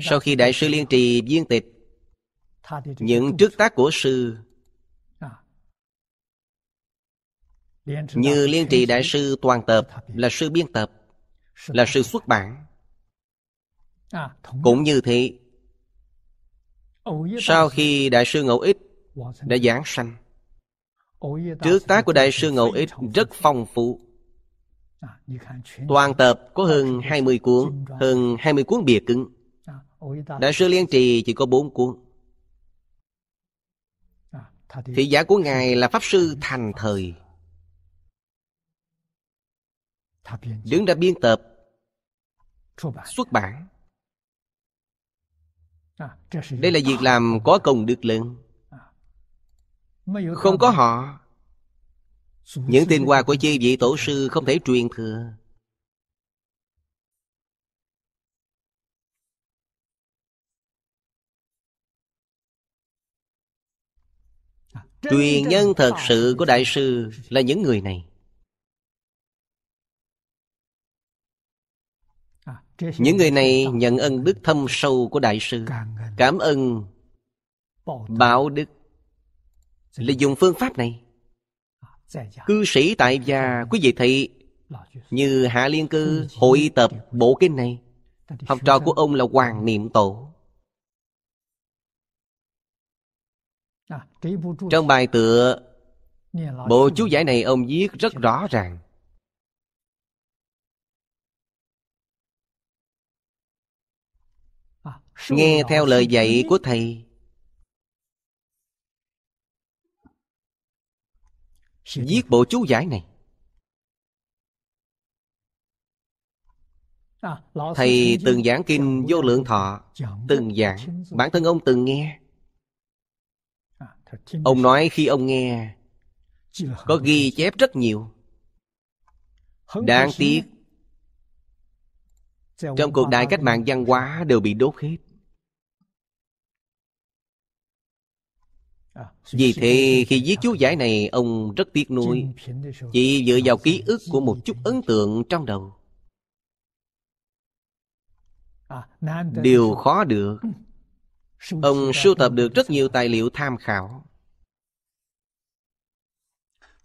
S1: Sau khi Đại sư Liên Trì viên tịch Những trước tác của sư
S2: à. Như
S1: Liên Trì Đại sư Toàn Tập là sư biên tập Là sư xuất bản à, Cũng như thế Sau khi Đại sư Ngẫu Ích đã giảng sanh Trước tác của Đại sư Ngẫu Ích rất phong phú Toàn tập có hơn 20 cuốn Hơn 20 cuốn bìa cứng Đại sư Liên Trì chỉ có 4 cuốn Thị giả của Ngài là Pháp Sư Thành Thời Đứng ra biên tập Xuất bản Đây là việc làm có công đức lớn không có họ Những tên hoa của chư vị tổ sư không thể truyền thừa Truyền nhân thật sự của Đại sư là những người này Những người này nhận ân đức thâm sâu của Đại sư Cảm ơn Bảo đức là dùng phương pháp này Cư sĩ tại gia quý vị thị Như Hạ Liên Cư hội tập bộ kinh này Học trò của ông là Hoàng Niệm Tổ Trong bài tựa Bộ chú giải này ông viết rất rõ ràng
S2: Nghe theo lời dạy của
S1: thầy Viết bộ chú giải này
S2: à, Thầy từng giảng
S1: kinh vô lượng thọ Từng giảng Bản thân ông từng nghe à, Ông nói khi ông nghe Có ghi chép rất nhiều
S3: Đáng tiếc
S1: Trong cuộc đại cách mạng văn hóa đều bị đốt hết Vì thế khi viết chú giải này Ông rất tiếc nuối Chỉ dựa vào ký ức của một chút ấn tượng trong đầu
S2: Điều khó
S1: được Ông sưu tập được rất nhiều tài liệu tham khảo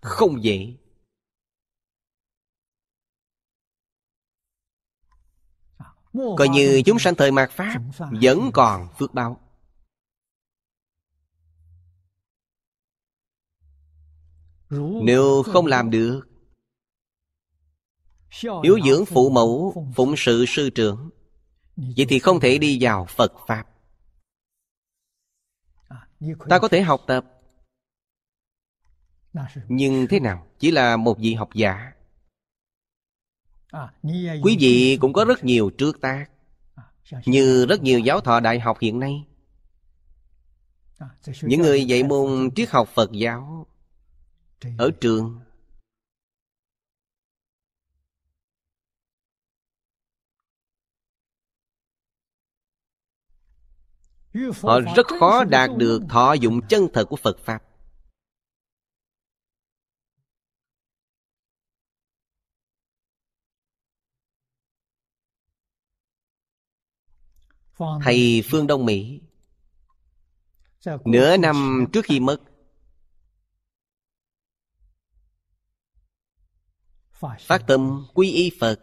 S1: Không dễ
S3: Coi như chúng
S1: sanh thời mạt Pháp Vẫn còn phước báo
S3: nếu không làm
S1: được hiếu dưỡng phụ mẫu phụng sự sư trưởng vậy thì không thể đi vào phật pháp
S2: à, ta có
S1: thể học tập nhưng thế nào chỉ là một vị học giả
S2: à, quý
S1: vị cũng có à, rất nhiều trước tác như rất nhiều giáo thọ đại học hiện nay những người dạy môn triết học phật giáo ở trường
S3: họ rất khó đạt được
S1: thọ dụng chân thật của phật pháp thầy phương đông mỹ nửa năm trước khi mất Phát tâm quy y Phật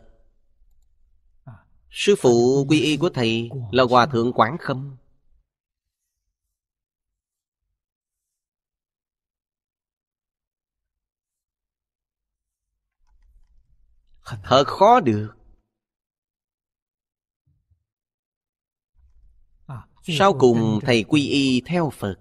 S1: à, Sư phụ quy y của thầy là Hòa Thượng Quảng Khâm Thật khó được à, Sau cùng thầy quy y theo Phật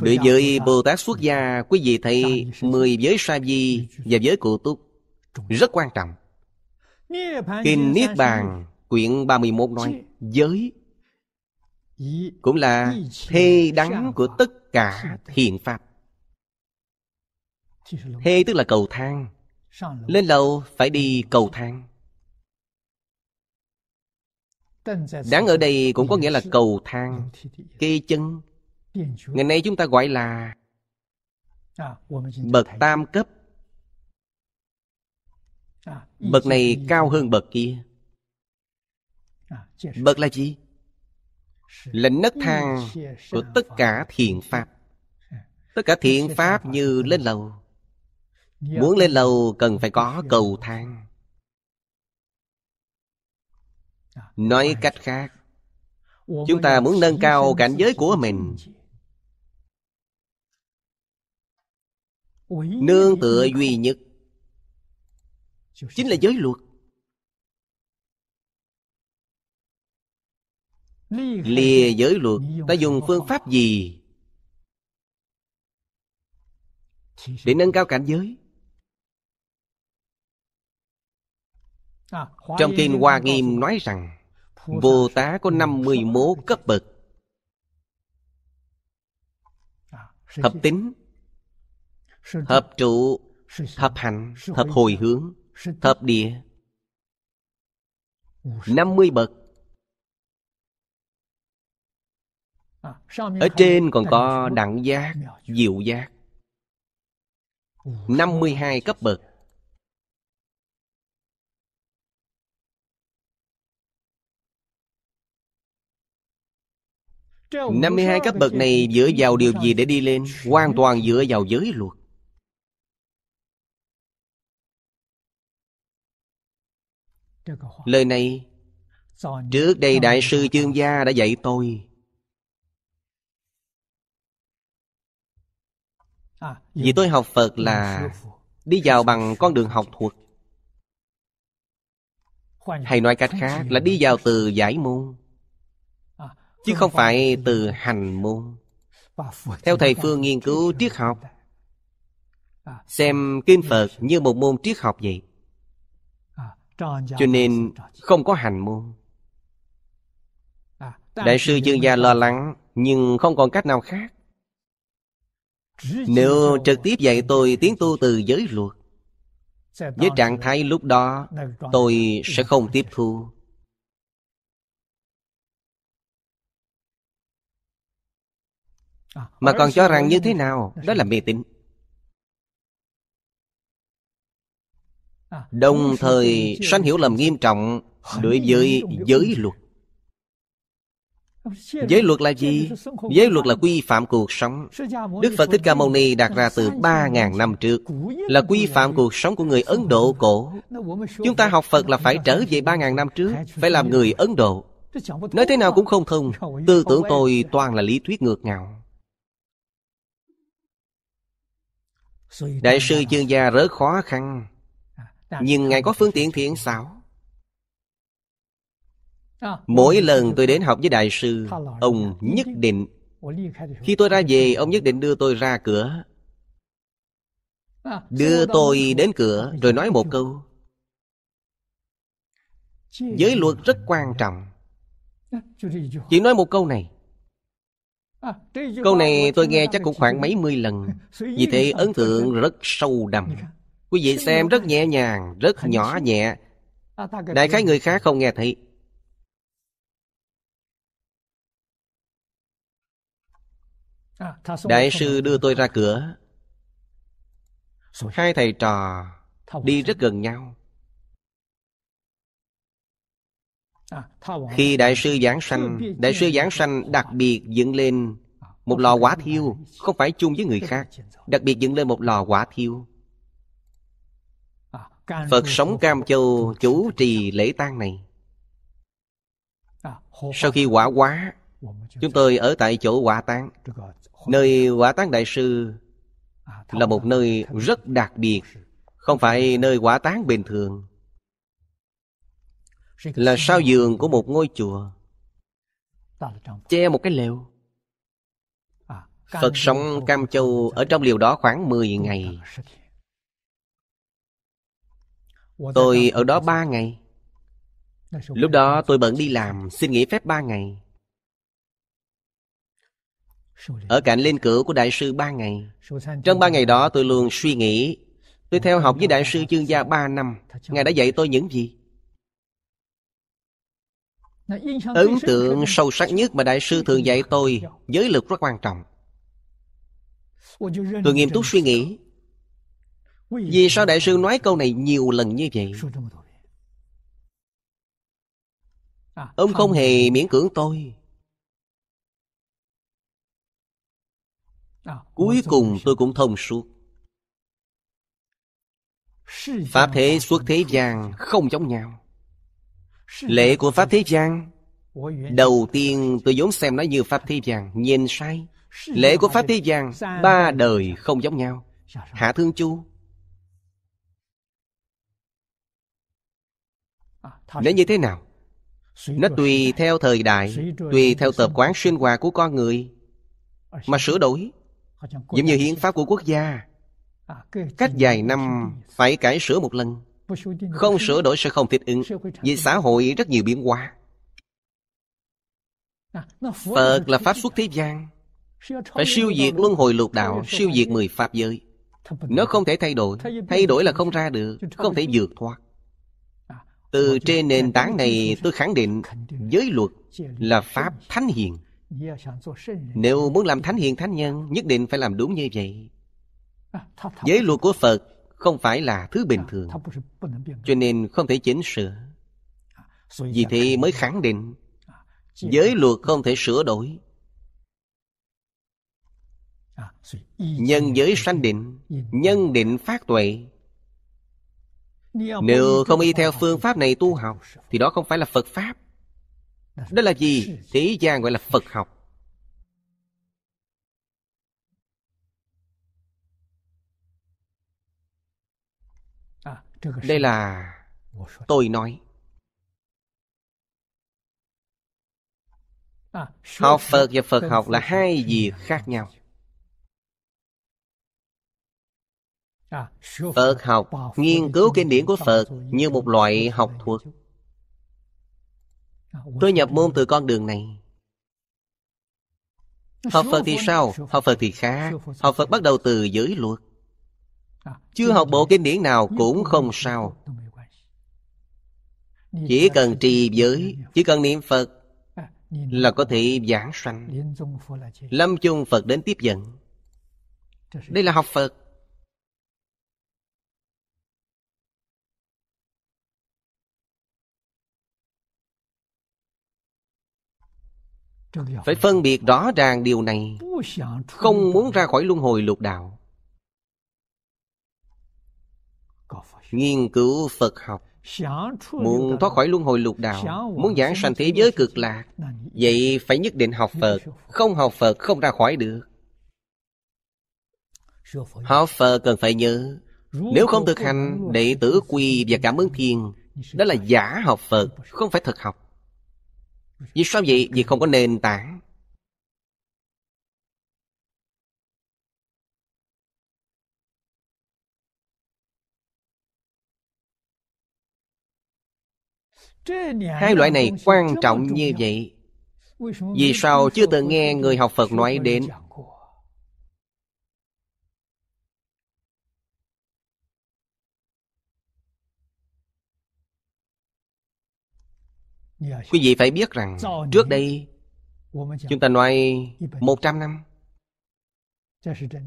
S2: Đối với Bồ
S1: Tát xuất gia dạ, Quý vị thấy dạ, mười giới sa di dạ, Và giới cụ túc Rất quan trọng Kinh Niết Bàn quyển 31 nói Giới Cũng là
S5: thê đắng
S1: của tất cả thiền pháp Thê tức là cầu thang Lên lầu phải đi cầu thang Đáng ở đây cũng có nghĩa là cầu thang Kê chân ngày nay chúng ta gọi là à, bậc tam cấp
S2: à, bậc này
S1: cao hơn bậc kia à, bậc là gì là nấc thang của tất cả thiện pháp tất cả thiện pháp như lên lầu muốn lên lầu cần phải có cầu thang nói cách khác chúng ta muốn nâng cao cảnh giới của mình
S2: nương tựa
S1: duy nhất chính là giới luật lìa giới luật ta dùng phương pháp gì để nâng cao cảnh giới
S2: à, trong kinh hoa
S1: nghiêm nói rằng bồ tá có năm mươi mốt cấp bậc thập à, tính hợp trụ hợp hành, hợp hồi hướng hợp địa năm mươi bậc
S2: à, Ở trên còn có
S1: đẳng giác, diệu giác năm mươi hai cấp bậc
S3: năm mươi hai cấp bậc này dựa
S1: vào điều gì để đi lên? Hoàn toàn dựa vào giới luật. Lời này
S2: Trước đây Đại
S1: sư Dương Gia đã dạy tôi à, Vì tôi học Phật là Đi vào bằng con đường học thuật Hay nói cách khác là đi vào từ giải môn à, Chứ không phải từ hành môn Theo thầy Phương nghiên cứu triết học à, Xem kinh Phật như một môn triết học vậy cho nên không có hành môn
S2: Đại sư Dương Gia lo
S1: lắng Nhưng không còn cách nào khác Nếu trực tiếp dạy tôi tiến tu từ giới luật Với trạng thái lúc đó Tôi sẽ không tiếp thu
S2: Mà còn cho rằng như
S1: thế nào Đó là mê tín
S2: Đồng thời sanh hiểu
S1: lầm nghiêm trọng đối với giới luật
S2: Giới luật là gì? Giới luật là
S1: quy phạm cuộc sống
S2: Đức Phật Thích Ca Mâu
S1: Ni đặt ra từ ba ngàn năm trước Là quy phạm cuộc sống của người Ấn Độ cổ Chúng ta học Phật là phải trở về ba ngàn năm trước Phải làm người Ấn Độ Nói thế nào cũng không thông Tư tưởng tôi toàn là lý thuyết ngược ngạo Đại sư chương gia rất khó khăn nhưng ngài có phương tiện thiện xảo à, mỗi lần tôi đến học với đại sư ông nhất định khi tôi ra về ông nhất định đưa tôi ra cửa
S2: à, đưa tôi đến
S1: cửa rồi nói một câu
S2: giới luật
S1: rất quan trọng à, chỉ nói một câu này
S2: câu này tôi nghe chắc cũng
S1: khoảng mấy mươi lần
S2: vì thế ấn tượng
S1: rất sâu đậm Quý vị xem rất nhẹ nhàng, rất nhỏ nhẹ Đại khái người khác không nghe thấy
S2: à, Đại sư
S1: đưa tôi ra cửa Hai thầy trò đi rất gần nhau
S2: à, Khi
S1: Đại sư Giảng Sanh Đại sư Giảng Sanh à, đặc biệt dựng lên một lò quả thiêu Không phải chung với người khác Đặc biệt dựng lên một lò quả thiêu Phật sống Cam Châu chủ trì lễ tang này à, Sau khi quả quá Chúng tôi ở tại chỗ quả tang Nơi quả tang đại sư à, Là một nơi rất đặc biệt Không phải nơi quả tang bình thường Là sau giường của một ngôi chùa Che một cái lều à, Phật sống Cam Châu ở trong liều đó khoảng 10 ngày Tôi ở đó ba ngày Lúc đó tôi bận đi làm Xin nghỉ phép ba ngày Ở cạnh lên cửa của đại sư ba ngày Trong ba ngày đó tôi luôn suy nghĩ Tôi theo học với đại sư chương gia ba năm Ngài đã dạy tôi những gì
S2: Ấn tượng
S1: sâu sắc nhất mà đại sư thường dạy tôi Giới lực rất quan trọng Tôi nghiêm túc suy nghĩ vì sao đại sư nói câu này nhiều lần như vậy? À, ông không hề miễn cưỡng tôi à, Cuối cùng tôi cũng thông suốt Pháp thế xuất thế gian không giống nhau Lễ của Pháp thế gian Đầu tiên tôi vốn xem nó như Pháp thế gian Nhìn sai
S2: Lễ của Pháp thế
S1: gian Ba đời không giống nhau dạ Hạ Thương Chu nó như thế nào nó tùy theo thời đại tùy theo tập quán sinh hoạt của con người mà sửa đổi giống như hiến pháp của quốc gia à, cách vài năm phải cải sửa một lần không sửa đổi sẽ không thích ứng vì xã hội rất nhiều biến hóa
S2: à, phật là pháp xuất thế gian phải
S1: siêu diệt luân hồi lục đạo siêu diệt mười pháp giới nó không thể thay đổi thay đổi là không ra được không thể vượt thoát từ trên nền tảng này tôi khẳng định giới luật là pháp thánh hiền nếu muốn làm thánh hiền thánh nhân nhất định phải làm đúng như vậy giới luật của phật không phải là thứ bình thường cho nên không thể chỉnh sửa vì thế mới khẳng định giới luật không thể sửa đổi nhân giới sanh định nhân định phát tuệ nếu không y theo phương pháp này tu học Thì đó không phải là Phật Pháp Đó là gì? Thế gian gọi là Phật học
S2: à, Đây
S1: là tôi nói
S2: à, Học Phật và Phật học là
S1: hai việc khác nhau Phật học nghiên cứu kinh điển của Phật như một loại học thuật. Tôi nhập môn từ con đường này. Học Phật thì sao? Học Phật thì khác. Học Phật bắt đầu từ giới luật. Chưa học bộ kinh điển nào cũng không sao. Chỉ cần trì giới, chỉ cần niệm Phật là có thể giảng sanh. Lâm chung Phật đến tiếp dẫn. Đây là học Phật. Phải phân biệt rõ ràng điều này
S2: Không muốn
S1: ra khỏi luân hồi lục đạo Nghiên cứu Phật học
S2: Muốn thoát khỏi
S1: luân hồi lục đạo Muốn giảng sanh thế giới cực lạc Vậy phải nhất định học Phật Không học Phật không ra khỏi được Học Phật cần phải nhớ Nếu không thực hành đệ tử quy và cảm ứng thiên Đó là giả học Phật Không phải thật học vì sao vậy? Vì không có nền tảng.
S2: Hai loại này quan trọng như vậy. Vì
S1: sao chưa từng nghe người học Phật nói đến Quý vị phải biết rằng trước đây Chúng ta nói 100 năm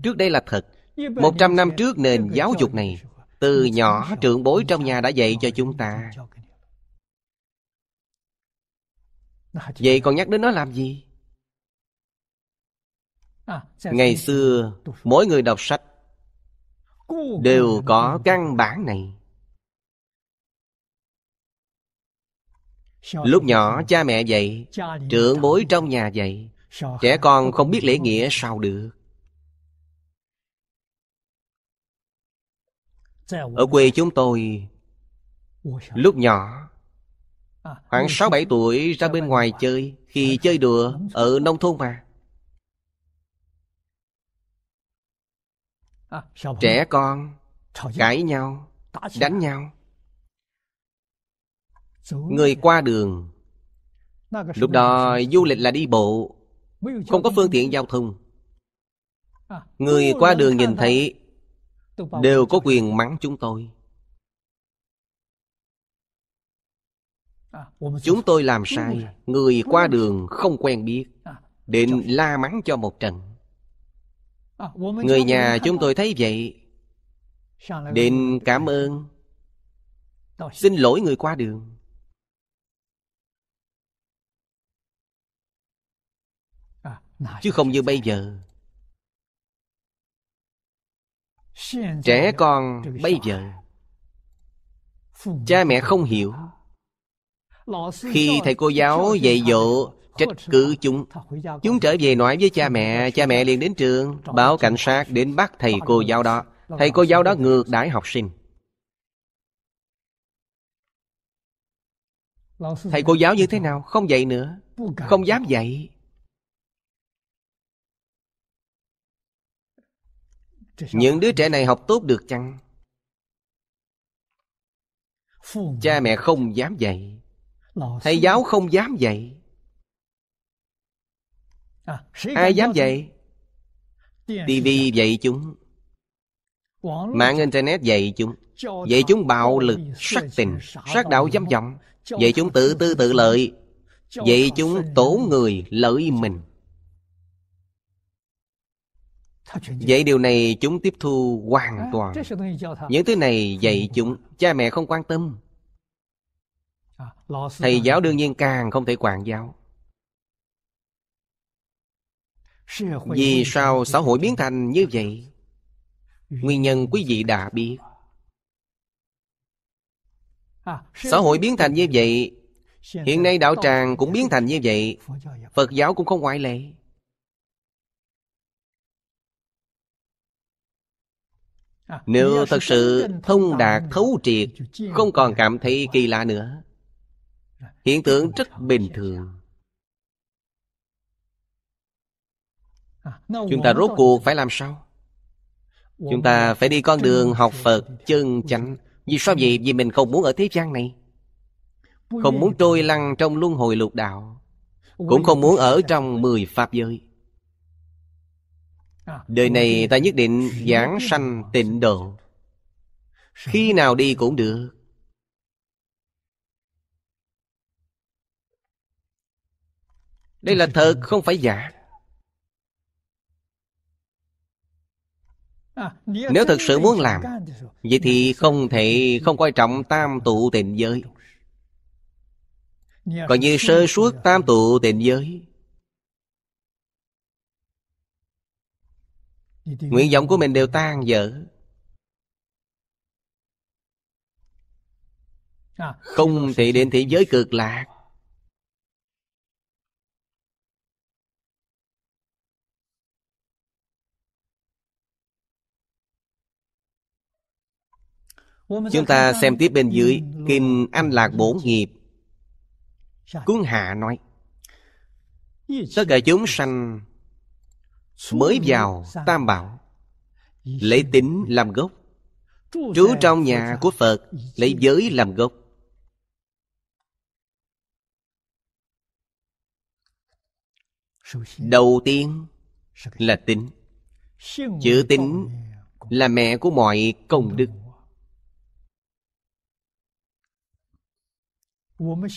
S1: Trước đây là thật 100 năm trước nền giáo dục này Từ nhỏ trưởng bối trong nhà đã dạy cho chúng ta Vậy còn nhắc đến nó làm gì?
S2: À, Ngày
S1: xưa mỗi người đọc sách
S2: Đều có
S1: căn bản này Lúc nhỏ cha mẹ dạy Trưởng bối trong nhà dạy Trẻ con không biết lễ nghĩa sao được Ở quê chúng tôi Lúc nhỏ à, Khoảng sáu bảy tuổi ra bên ngoài chơi Khi chơi đùa ở nông thôn mà
S2: à, Trẻ
S1: con Cãi nhau
S2: Đánh nhau người
S1: qua đường
S2: lúc đó
S1: du lịch là đi bộ không có phương tiện giao thông
S2: à, người qua đường nhìn thấy đều
S1: có quyền mắng chúng tôi
S2: à, chúng
S1: tôi làm sai người qua đường không quen biết à, định la mắng cho một trận
S2: người nhà chúng
S1: tôi thấy vậy định cảm ơn xin lỗi người qua đường chứ không như bây giờ trẻ con bây giờ cha mẹ không hiểu
S2: khi thầy cô giáo dạy
S1: dỗ trách cứ chúng chúng trở về nói với cha mẹ cha mẹ liền đến trường báo cảnh sát đến bắt thầy cô giáo đó thầy cô giáo đó ngược đãi học sinh thầy cô giáo như thế nào không dạy nữa không dám dạy Những đứa trẻ này học tốt được chăng? Cha mẹ không dám dạy Thầy giáo không dám dạy à, Ai dám dạy? TV dạy chúng Mạng Internet dạy chúng Dạy chúng bạo lực, sắc tình, sát đạo dám vọng Dạy chúng tự tư tự lợi Dạy chúng tổn người, lợi mình Vậy điều này chúng tiếp thu hoàn à, toàn Những thứ này dạy chúng Cha mẹ không quan tâm
S2: à, Thầy giáo
S1: đương nhiên càng không thể quản giáo Vì sao xã hội biến thành như vậy Nguyên nhân quý vị đã biết
S2: à, Xã hội biến
S1: thành như vậy
S2: Hiện nay đạo tràng
S1: cũng biến thành như vậy Phật giáo cũng không ngoại lệ À, Nếu thật sự thông đạt thấu triệt Không còn cảm thấy kỳ lạ nữa dạ, Hiện tượng rất bình thường
S2: à, Chúng ta rốt cuộc
S1: phải làm sao? Chúng ta phải đi con đường học Phật chân chánh Vì sao vậy? Vì mình không muốn ở thế gian này Không muốn trôi lăn trong luân hồi lục đạo Cũng không muốn ở trong mười pháp giới
S4: À,
S3: Đời này
S1: ta nhất định giảng sanh tịnh độ Khi nào đi cũng được Đây là thật không phải giả
S2: à, Nếu thực sự muốn làm
S1: Vậy thì không thể không coi trọng tam tụ tịnh giới Còn như sơ suốt tam tụ tịnh giới Nguyện vọng của mình đều tan dở Không thì đến thế giới cực lạc Chúng ta xem tiếp bên dưới Kinh Anh Lạc Bổ Nghiệp dạ. Cuốn Hạ nói Tất cả chúng sanh mới vào tam bảo lấy tính làm gốc
S3: trú trong nhà
S1: của phật lấy giới làm gốc đầu tiên là tính chữ tính là mẹ của mọi công đức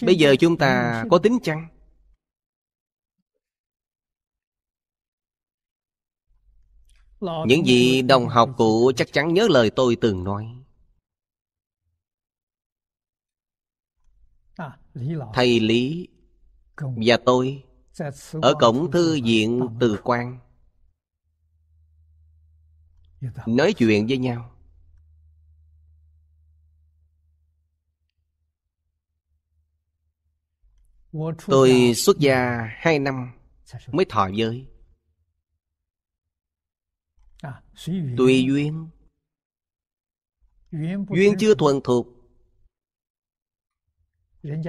S2: bây giờ chúng ta có tính chăng Những gì đồng
S1: học cũ chắc chắn nhớ lời tôi từng nói Thầy Lý và tôi Ở cổng thư viện Từ Quan Nói chuyện với nhau
S2: Tôi xuất
S1: gia hai năm mới thọ giới tùy duyên duyên chưa thuần thuộc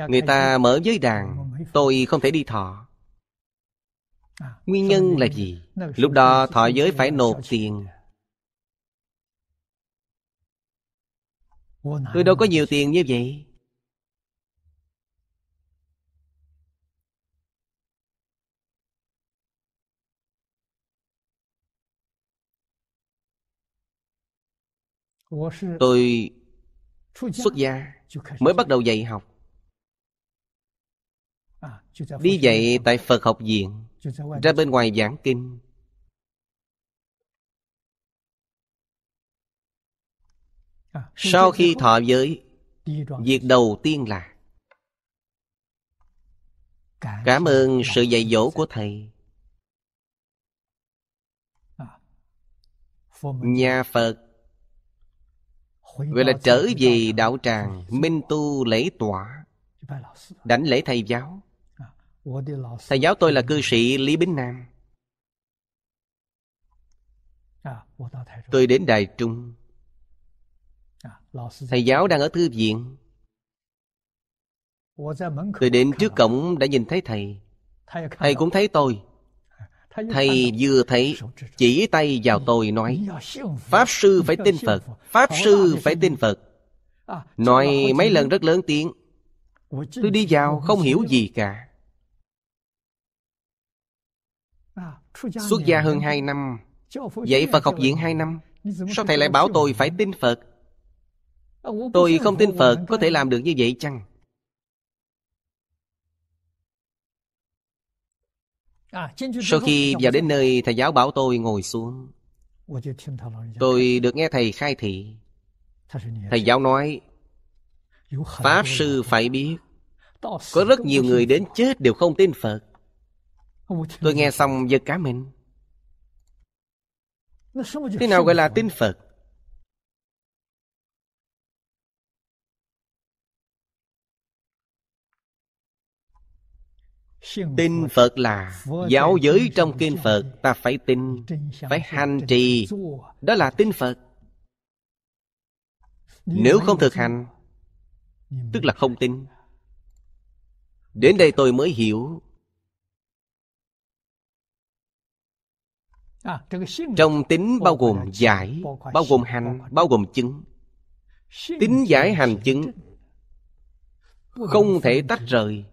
S1: người ta mở giới đàn tôi không thể đi thọ à, nguyên nhân là gì lúc đó thọ giới phải nộp tiền tôi đâu có nhiều tiền như vậy Tôi
S2: xuất gia
S1: mới bắt đầu dạy học. Đi dạy tại Phật học viện, ra bên ngoài giảng kinh. Sau khi thọ giới, việc đầu tiên là Cảm ơn sự dạy dỗ của Thầy. Nhà Phật Gọi là trở về đạo tràng Minh tu lễ tọa đánh lễ thầy giáo à,
S2: Thầy giáo tôi là cư sĩ Lý Bính Nam à,
S1: Tôi đến Đài Trung à, Thầy giáo đang ở thư viện Tôi đến trước cổng đã nhìn thấy thầy Thầy cũng thấy tôi Thầy vừa thấy chỉ tay vào tôi nói Pháp sư phải tin Phật Pháp sư phải tin Phật Nói mấy lần rất lớn tiếng Tôi đi vào không hiểu gì cả
S2: Xuất gia hơn hai năm Vậy Phật học viện
S1: hai năm Sao thầy lại bảo tôi phải tin Phật
S2: Tôi không tin Phật có thể
S1: làm được như vậy chăng
S2: À, Sau khi vào đến nơi
S1: thầy giáo bảo tôi ngồi xuống Tôi được nghe thầy khai thị Thầy giáo nói Pháp sư phải biết
S2: Có rất nhiều người đến
S1: chết đều không tin Phật Tôi nghe xong giật cá mình
S2: Thế nào gọi là tin
S1: Phật Tin Phật là giáo giới trong kinh Phật Ta phải tin, phải hành trì Đó là tin Phật Nếu không thực hành Tức là không tin Đến đây tôi mới hiểu à, Trong tính bao gồm giải Bao gồm hành, bao gồm chứng Tính giải hành chứng Không thể tách rời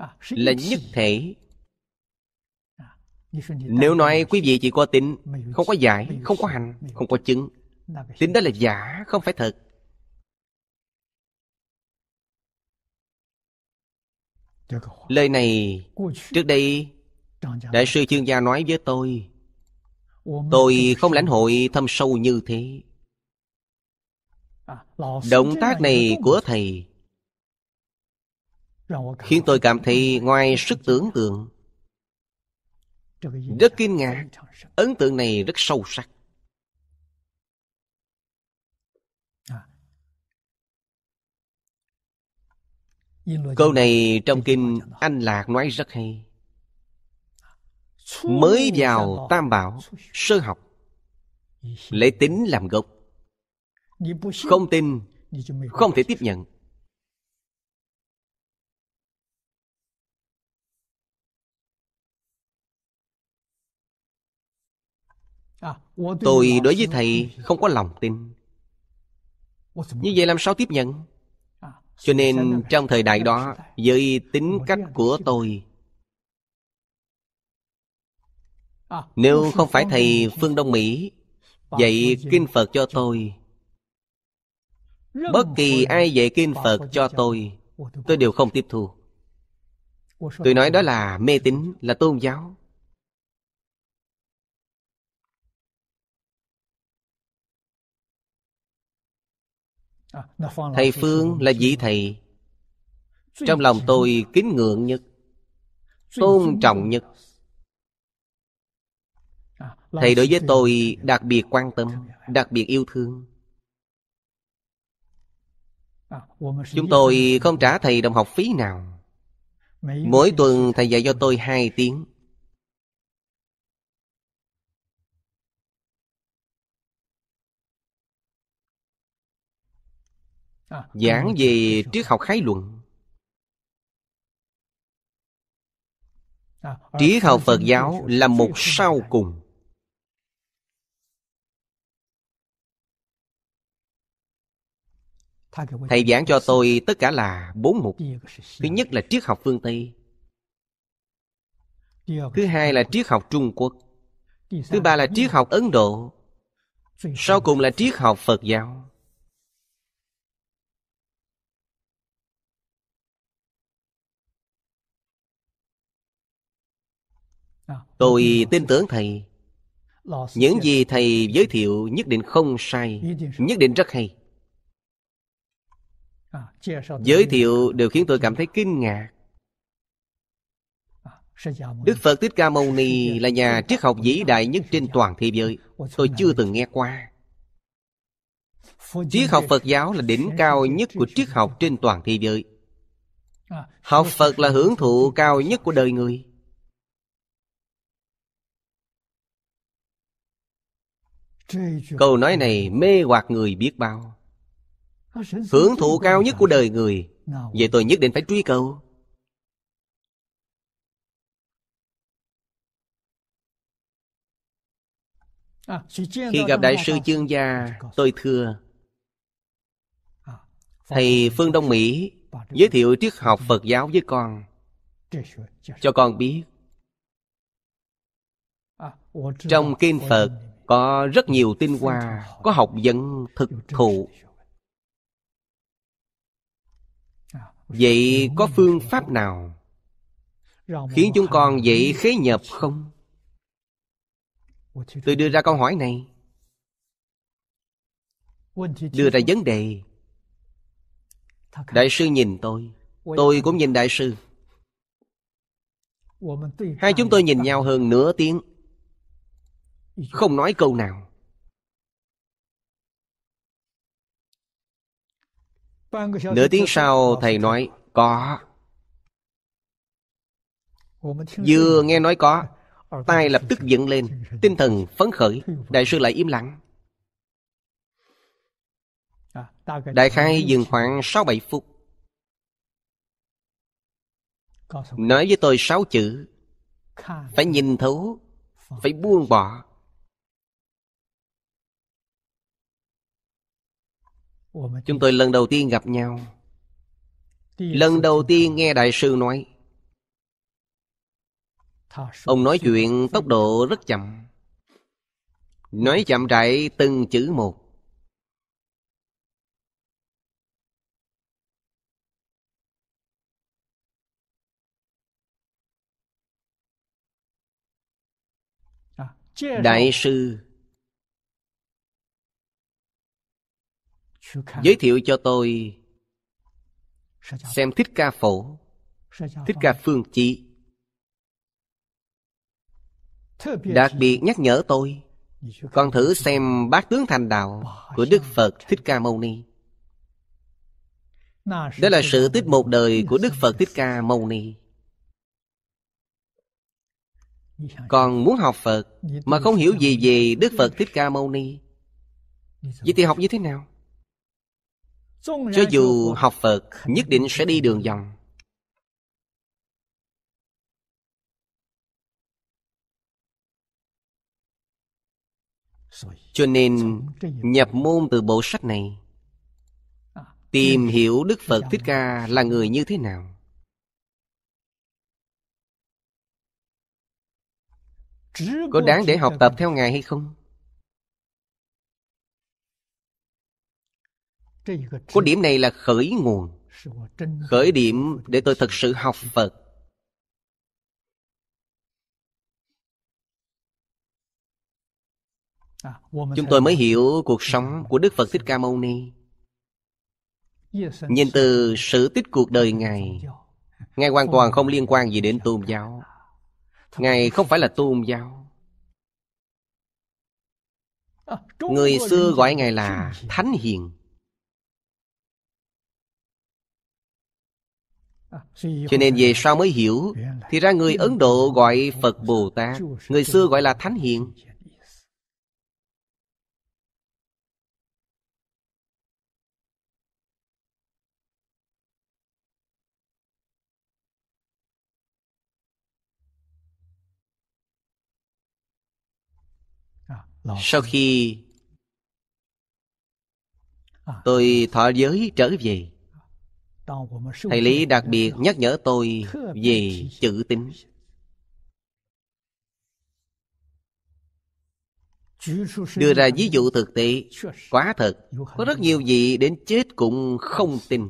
S2: À, là nhất thể à,
S1: nếu nói quý vị chỉ có tính không có giải không có hành không có chứng tính đó là giả không phải thật lời này trước đây đại sư chương gia nói với tôi
S2: tôi không lãnh
S1: hội thâm sâu như thế
S2: à, động tác này của
S1: thầy khiến tôi cảm thấy ngoài sức tưởng tượng rất kinh ngạc ấn tượng này rất sâu sắc à. câu này trong kinh anh lạc nói rất hay mới vào tam bảo sơ học lấy tính làm gốc không tin không thể tiếp nhận
S2: À, tôi đối với
S1: thầy không có lòng tin Như vậy làm sao tiếp nhận
S6: à, Cho nên
S1: trong thời đại đó Với tính cách của tôi à, Nếu không phải thầy Phương Đông Mỹ Dạy Kinh Phật cho tôi
S2: Bất kỳ ai
S1: dạy Kinh Phật cho tôi Tôi đều không tiếp thu Tôi nói đó là mê tín Là tôn giáo
S2: À, thầy Phương
S1: là vị thầy Trong lòng tôi kính ngưỡng nhất Tôn trọng nhất
S2: à, Thầy đối với
S1: tôi đặc biệt quan tâm Đặc biệt yêu thương
S2: à, Chúng tôi không
S1: trả thầy đồng học phí nào Mỗi tuần thầy dạy cho tôi hai tiếng
S2: À, à, giảng
S1: về triết học khái luận
S2: à, triết học phật giáo
S1: là một sau cùng thầy giảng cho tôi tất cả là bốn mục thứ nhất là triết học phương tây thứ hai là triết học trung quốc thứ ba là triết học ấn độ sau cùng là triết học phật giáo
S3: Tôi tin
S1: tưởng thầy Những gì thầy giới thiệu nhất định không sai Nhất định rất hay Giới thiệu đều khiến tôi cảm thấy kinh ngạc Đức Phật Thích Ca Mâu Ni là nhà triết học vĩ đại nhất trên toàn thế giới Tôi chưa từng nghe qua Triết học Phật giáo là đỉnh cao nhất của triết học trên toàn thế giới Học Phật là hưởng thụ cao nhất của đời người Câu nói này mê hoặc người biết bao Hưởng thụ cao nhất của đời người Vậy tôi nhất định phải truy cầu
S2: à, Khi gặp Đại sư
S1: Chương Gia Tôi thưa à, Thầy Phương Đông Mỹ Giới thiệu triết học Phật giáo với con Cho con biết
S2: à, Trong kinh Phật
S1: có rất nhiều tinh hoa Có học vấn thực thụ à, Vậy có phương pháp nào Khiến chúng con dễ khế nhập không? Tôi đưa ra câu hỏi này Đưa ra vấn đề Đại sư nhìn tôi Tôi cũng nhìn đại sư Hai chúng tôi nhìn nhau hơn nửa tiếng không nói câu nào
S2: nửa tiếng sau
S1: thầy nói có vừa nghe nói có tai lập tức dựng lên tinh thần phấn khởi đại sư lại im lặng
S2: đại khai dừng
S1: khoảng sáu bảy phút nói với tôi sáu chữ phải nhìn thấu phải buông bỏ Chúng tôi lần đầu tiên gặp nhau Lần đầu tiên nghe Đại sư nói Ông nói chuyện tốc độ rất chậm Nói chậm rãi từng chữ một à, Đại sư giới thiệu cho tôi xem thích ca phổ thích ca phương chi, đặc biệt nhắc nhở tôi con thử xem bát tướng thành đạo của đức phật thích ca mâu ni đó là sự tích một đời của đức phật thích ca mâu ni còn muốn học phật mà không hiểu gì về đức phật thích ca mâu ni vậy thì học như thế nào cho dù học phật nhất định sẽ đi đường vòng cho nên nhập môn từ bộ sách này
S2: à, tìm
S1: hiểu đức phật thích ca là người như thế nào
S3: có đáng để học tập
S1: theo ngài hay không Có điểm này là khởi nguồn Khởi điểm để tôi thực sự học Phật Chúng tôi mới hiểu cuộc sống của Đức Phật Thích Ca Mâu Ni Nhìn từ sự tích cuộc đời Ngài Ngài hoàn toàn không liên quan gì đến tôn giáo Ngài không phải là tôn giáo
S2: Người xưa
S1: gọi Ngài là Thánh Hiền cho nên về sau mới hiểu thì ra người ấn độ gọi phật bồ tát người xưa gọi là thánh Hiền. sau khi tôi thọ giới trở về Thầy Lý đặc biệt nhắc nhở tôi về chữ tính.
S2: Đưa ra ví dụ thực tế, quá thật, có rất nhiều
S1: gì đến chết cũng không tin.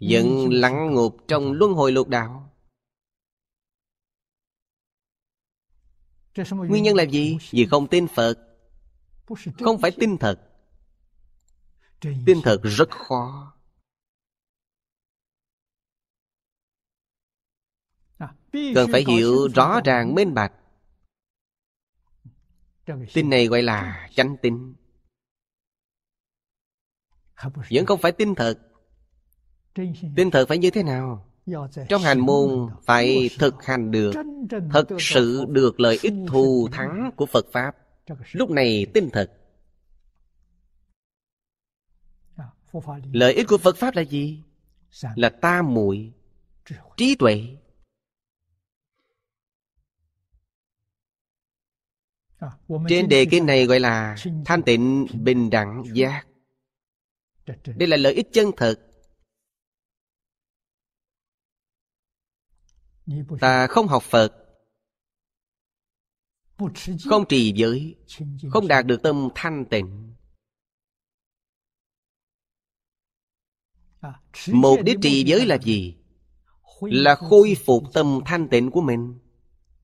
S1: Vẫn lặng ngục trong luân hồi lục đạo
S2: Nguyên nhân là
S1: gì? Vì không tin Phật Không phải tin thật Tin thật rất khó
S2: Cần phải hiểu rõ
S1: ràng minh bạch Tin này gọi là chánh tin Vẫn không phải tin thật Tin thật phải như thế nào
S2: trong hành môn phải
S1: thực hành được
S2: Thật sự
S1: được lợi ích thù thắng của Phật Pháp Lúc này tin thật Lợi ích của Phật Pháp là gì? Là ta muội trí tuệ Trên đề kinh này gọi là thanh tịnh bình đẳng giác Đây là lợi ích chân thật ta không học phật không trì giới không đạt được tâm thanh tịnh
S2: mục đích trì giới là
S1: gì là khôi phục tâm thanh tịnh của mình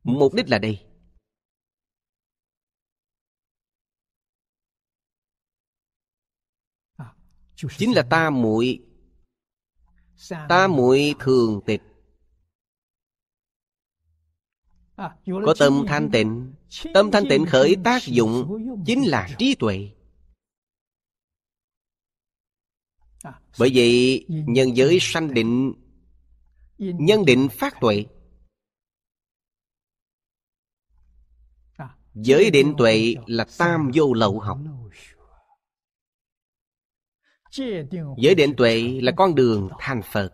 S1: mục đích là đây à, chính là ta muội ta muội thường tịch có tâm thanh tịnh Tâm thanh tịnh khởi tác dụng Chính là trí tuệ Bởi vậy nhân giới sanh định Nhân định phát tuệ Giới định tuệ là tam vô lậu học Giới định tuệ là con đường thành Phật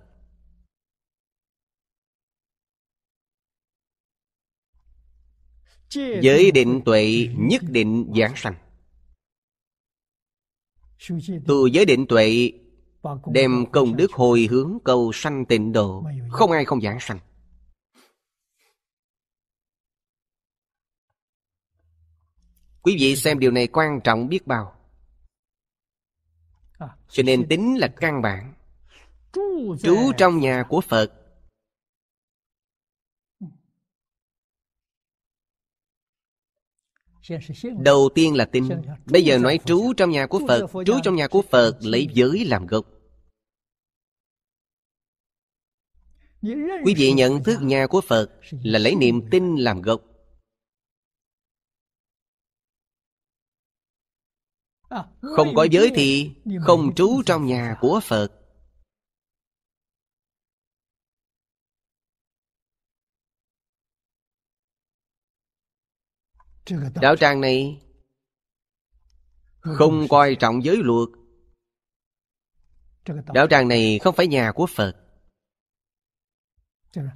S1: Giới định tuệ nhất định giảng sanh Tu giới định tuệ Đem công đức hồi hướng cầu sanh tịnh độ Không ai không giảng sanh Quý vị xem điều này quan trọng biết bao à, Cho nên tính là căn bản Trú trong nhà của Phật
S2: Đầu tiên là tin Bây giờ nói
S1: trú trong nhà của Phật Trú trong nhà của Phật lấy giới làm gốc Quý vị nhận thức nhà của Phật Là lấy niềm tin làm gốc
S3: Không có giới thì
S1: Không trú trong nhà của Phật Đạo tràng này không coi trọng giới luật. Đạo tràng này không phải nhà của Phật.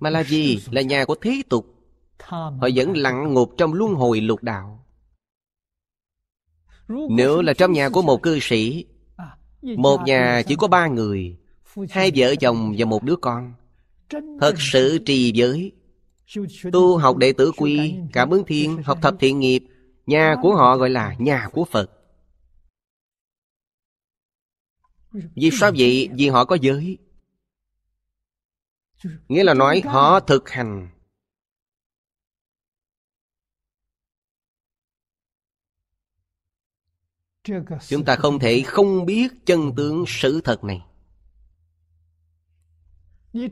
S1: Mà là gì? Là nhà của thế tục. Họ vẫn lặng ngục trong luân hồi lục đạo. Nếu là trong à, nhà của một cư sĩ,
S2: một nhà
S1: chỉ có ba người, hai vợ chồng và một đứa con, thật sự trì giới Tu học đệ tử quy Cảm ứng thiên Học thập thiện nghiệp Nhà của họ gọi là nhà của Phật Vì sao vậy? Vì họ có giới Nghĩa là nói họ thực hành Chúng ta không thể không biết chân tướng sự thật này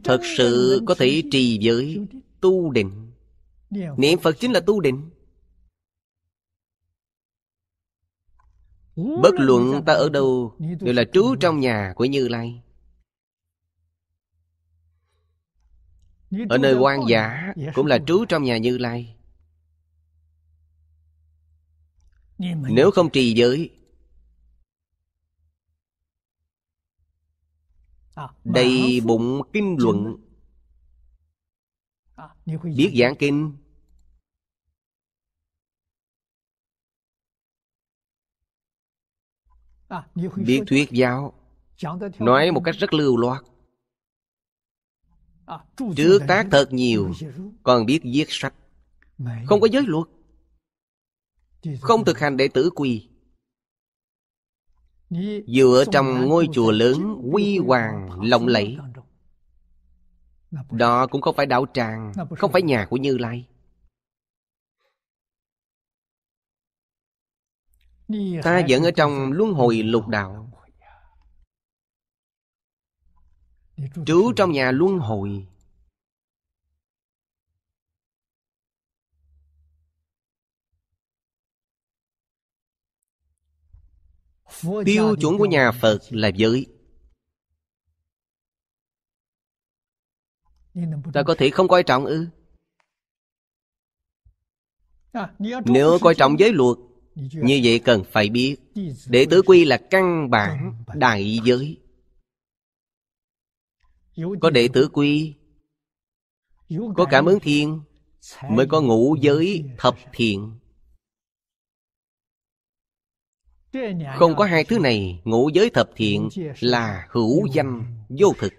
S2: Thật sự có thể trì
S1: giới tu định niệm phật chính là tu định
S3: bất luận ta
S1: ở đâu đều là trú trong nhà của như lai
S3: ở nơi quan giả dạ. cũng là
S1: trú trong nhà như lai nếu không trì giới
S2: à, đầy
S1: bụng kinh luận biết giảng kinh
S2: à, biết thuyết giáo nói một
S1: cách rất lưu loát
S2: à, trước tác thật nhiều
S1: còn biết viết sách không có giới luật không thực hành đệ tử quy dựa trong ngôi chùa lớn quy hoàng lộng lẫy đó cũng không phải đạo tràng Không phải nhà của Như Lai Ta vẫn ở trong luân hồi lục đạo Trú trong nhà luân hồi Tiêu chuẩn của nhà Phật là giới ta có thể không coi trọng ư
S2: à, nếu coi trọng giới
S1: luật như vậy cần phải biết đệ tử quy là căn bản đại giới có đệ tử quy
S2: có cảm ứng thiên
S1: mới có ngũ giới thập thiện không có hai thứ này ngũ giới thập thiện là hữu danh vô thực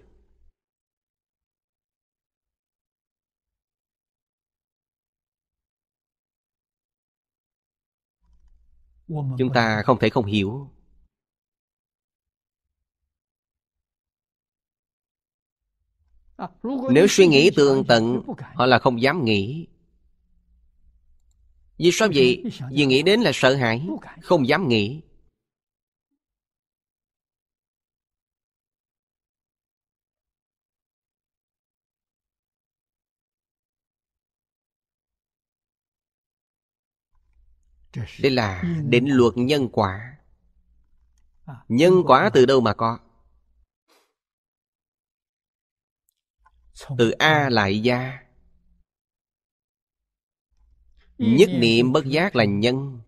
S3: chúng ta không thể không hiểu
S2: à, nếu suy nghĩ tường tận
S1: họ là không dám nghĩ vì sao vậy vì nghĩ đến là sợ hãi không dám nghĩ đây là mm. định luật nhân quả à, nhân quả từ đâu mà có từ a lại gia nhất niệm bất giác là nhân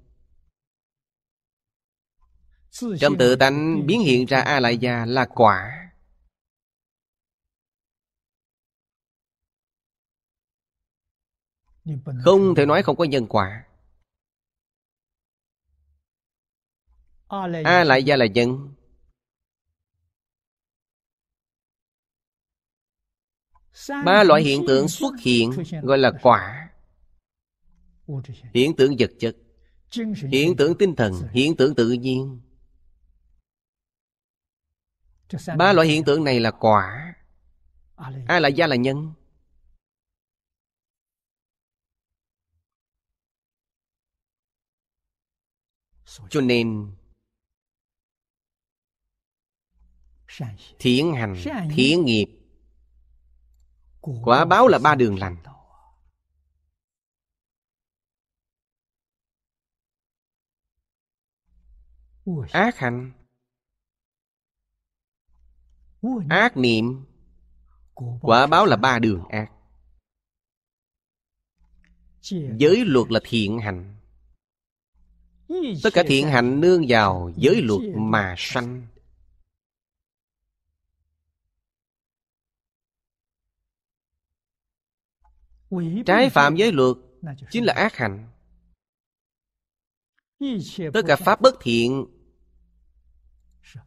S1: trong tự tánh biến hiện ra a lại gia là quả Không thể nói không có nhân quả
S3: A ờ, à, lại
S1: gia là nhân
S4: Ba loại hiện tượng xuất hiện gọi là quả
S1: Hiện tượng vật chất Hiện tượng tinh thần Hiện tượng tự nhiên Ba loại hiện tượng này là quả A à, lại à, gia là nhân Cho nên thiện hành thiện nghiệp quả báo là ba đường lành ác hành ác niệm quả báo là ba đường ác giới luật là thiện hành tất cả thiện hành nương vào giới luật mà sanh Trái phạm giới luật Chính là ác hành Tất cả pháp bất thiện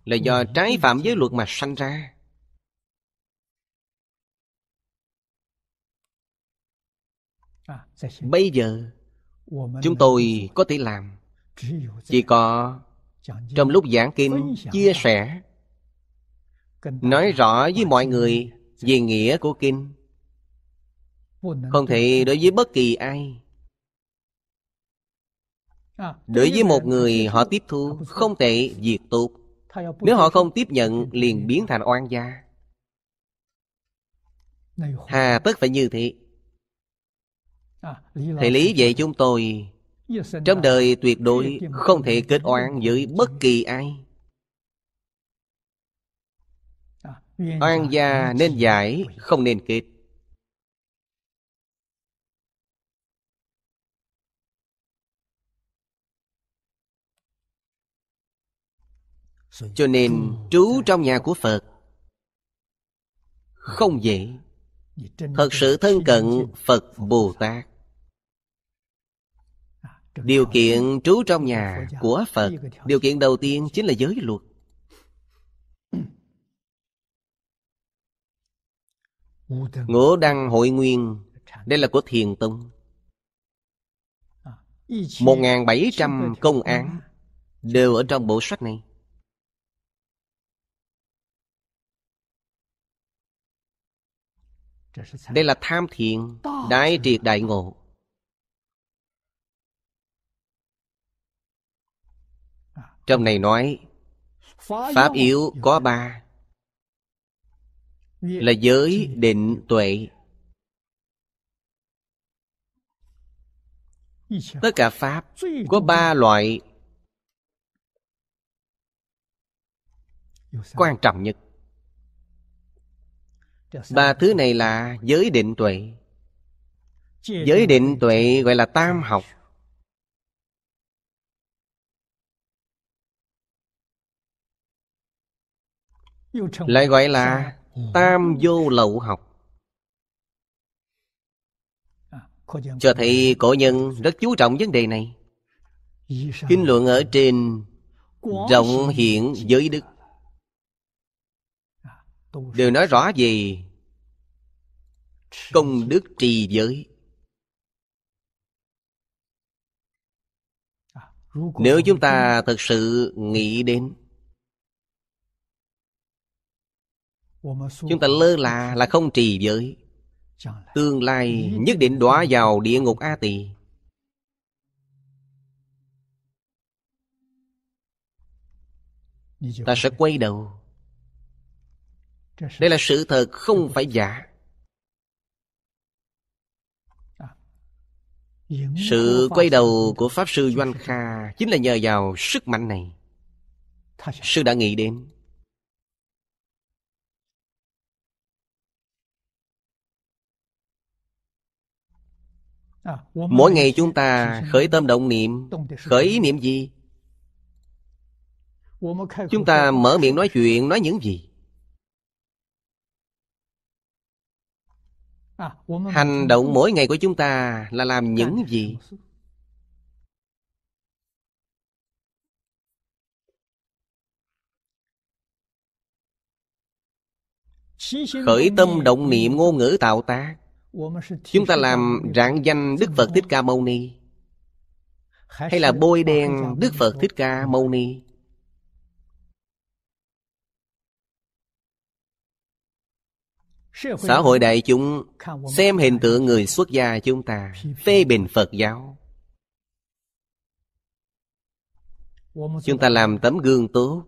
S1: Là do trái phạm giới luật mà sanh ra à, Bây giờ Chúng tôi có thể làm Chỉ có Trong lúc giảng kinh Chia sẻ Nói rõ với mọi người Về nghĩa của kinh không thể đối với bất kỳ ai
S2: à, Đối với một
S1: người họ tiếp thu Không tệ, diệt tốt Nếu họ không tiếp nhận liền biến thành oan gia Hà tất phải như thế
S2: à, Thầy
S1: lý về chúng tôi Trong đời tuyệt đối không thể kết oan với bất kỳ ai
S2: à, Oan
S1: gia nên giải, không nên kết Cho nên trú trong nhà của Phật Không dễ Thật sự thân cận Phật Bồ Tát Điều kiện trú trong nhà của Phật Điều kiện đầu tiên chính là giới luật Ngũ Đăng Hội Nguyên Đây là của Thiền Tông một bảy trăm công án Đều ở trong bộ sách này Đây là tham thiện Đại triệt đại ngộ à. Trong này nói Pháp yếu à? có ba Là giới định tuệ Tất cả Pháp có ba loại Quan trọng nhất Ba thứ này là giới định tuệ Giới định tuệ gọi là tam học
S2: Lại gọi là
S1: ừ. tam vô lậu học à, Cho thấy cổ nhân rất chú trọng vấn đề này Kinh luận ở trên Rộng hiện giới đức đều nói rõ về công đức trì giới à, nếu chúng ta thật sự nghĩ đến chúng ta lơ là là không trì giới tương lai nhất định đọa vào địa ngục a tỳ ta sẽ quay đầu đây là sự thật không dạ. phải giả à. sự quay đầu của pháp sư doanh kha chính là nhờ vào sức mạnh này sư đã nghĩ đến
S2: à, mỗi ngày chúng ta
S1: khởi tâm động niệm khởi ý niệm gì chúng ta mở miệng nói chuyện nói những gì
S2: À, Hành động mỗi ngày
S1: của chúng ta là làm những gì? Khởi tâm động niệm ngôn ngữ tạo tác
S2: Chúng ta làm
S1: rạng danh Đức Phật Thích Ca Mâu Ni Hay là bôi đen Đức Phật Thích Ca Mâu Ni
S2: xã hội đại
S1: chúng xem hình tượng người xuất gia chúng ta phê bình phật giáo chúng ta làm tấm gương tốt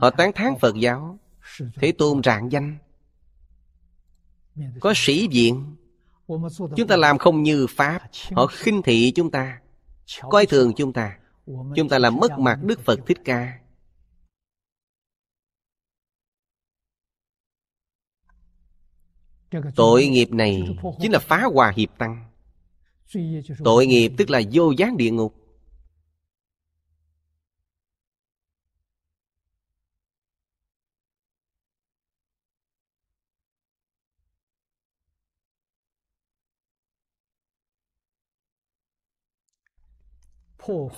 S1: họ tán thán phật giáo thế tôn rạng danh có sĩ diện chúng ta làm không như pháp họ khinh thị chúng ta coi thường chúng ta
S2: chúng ta làm mất
S1: mặt đức phật thích ca
S2: Tội nghiệp này
S1: chính là phá hòa hiệp tăng Tội nghiệp tức là vô gián địa ngục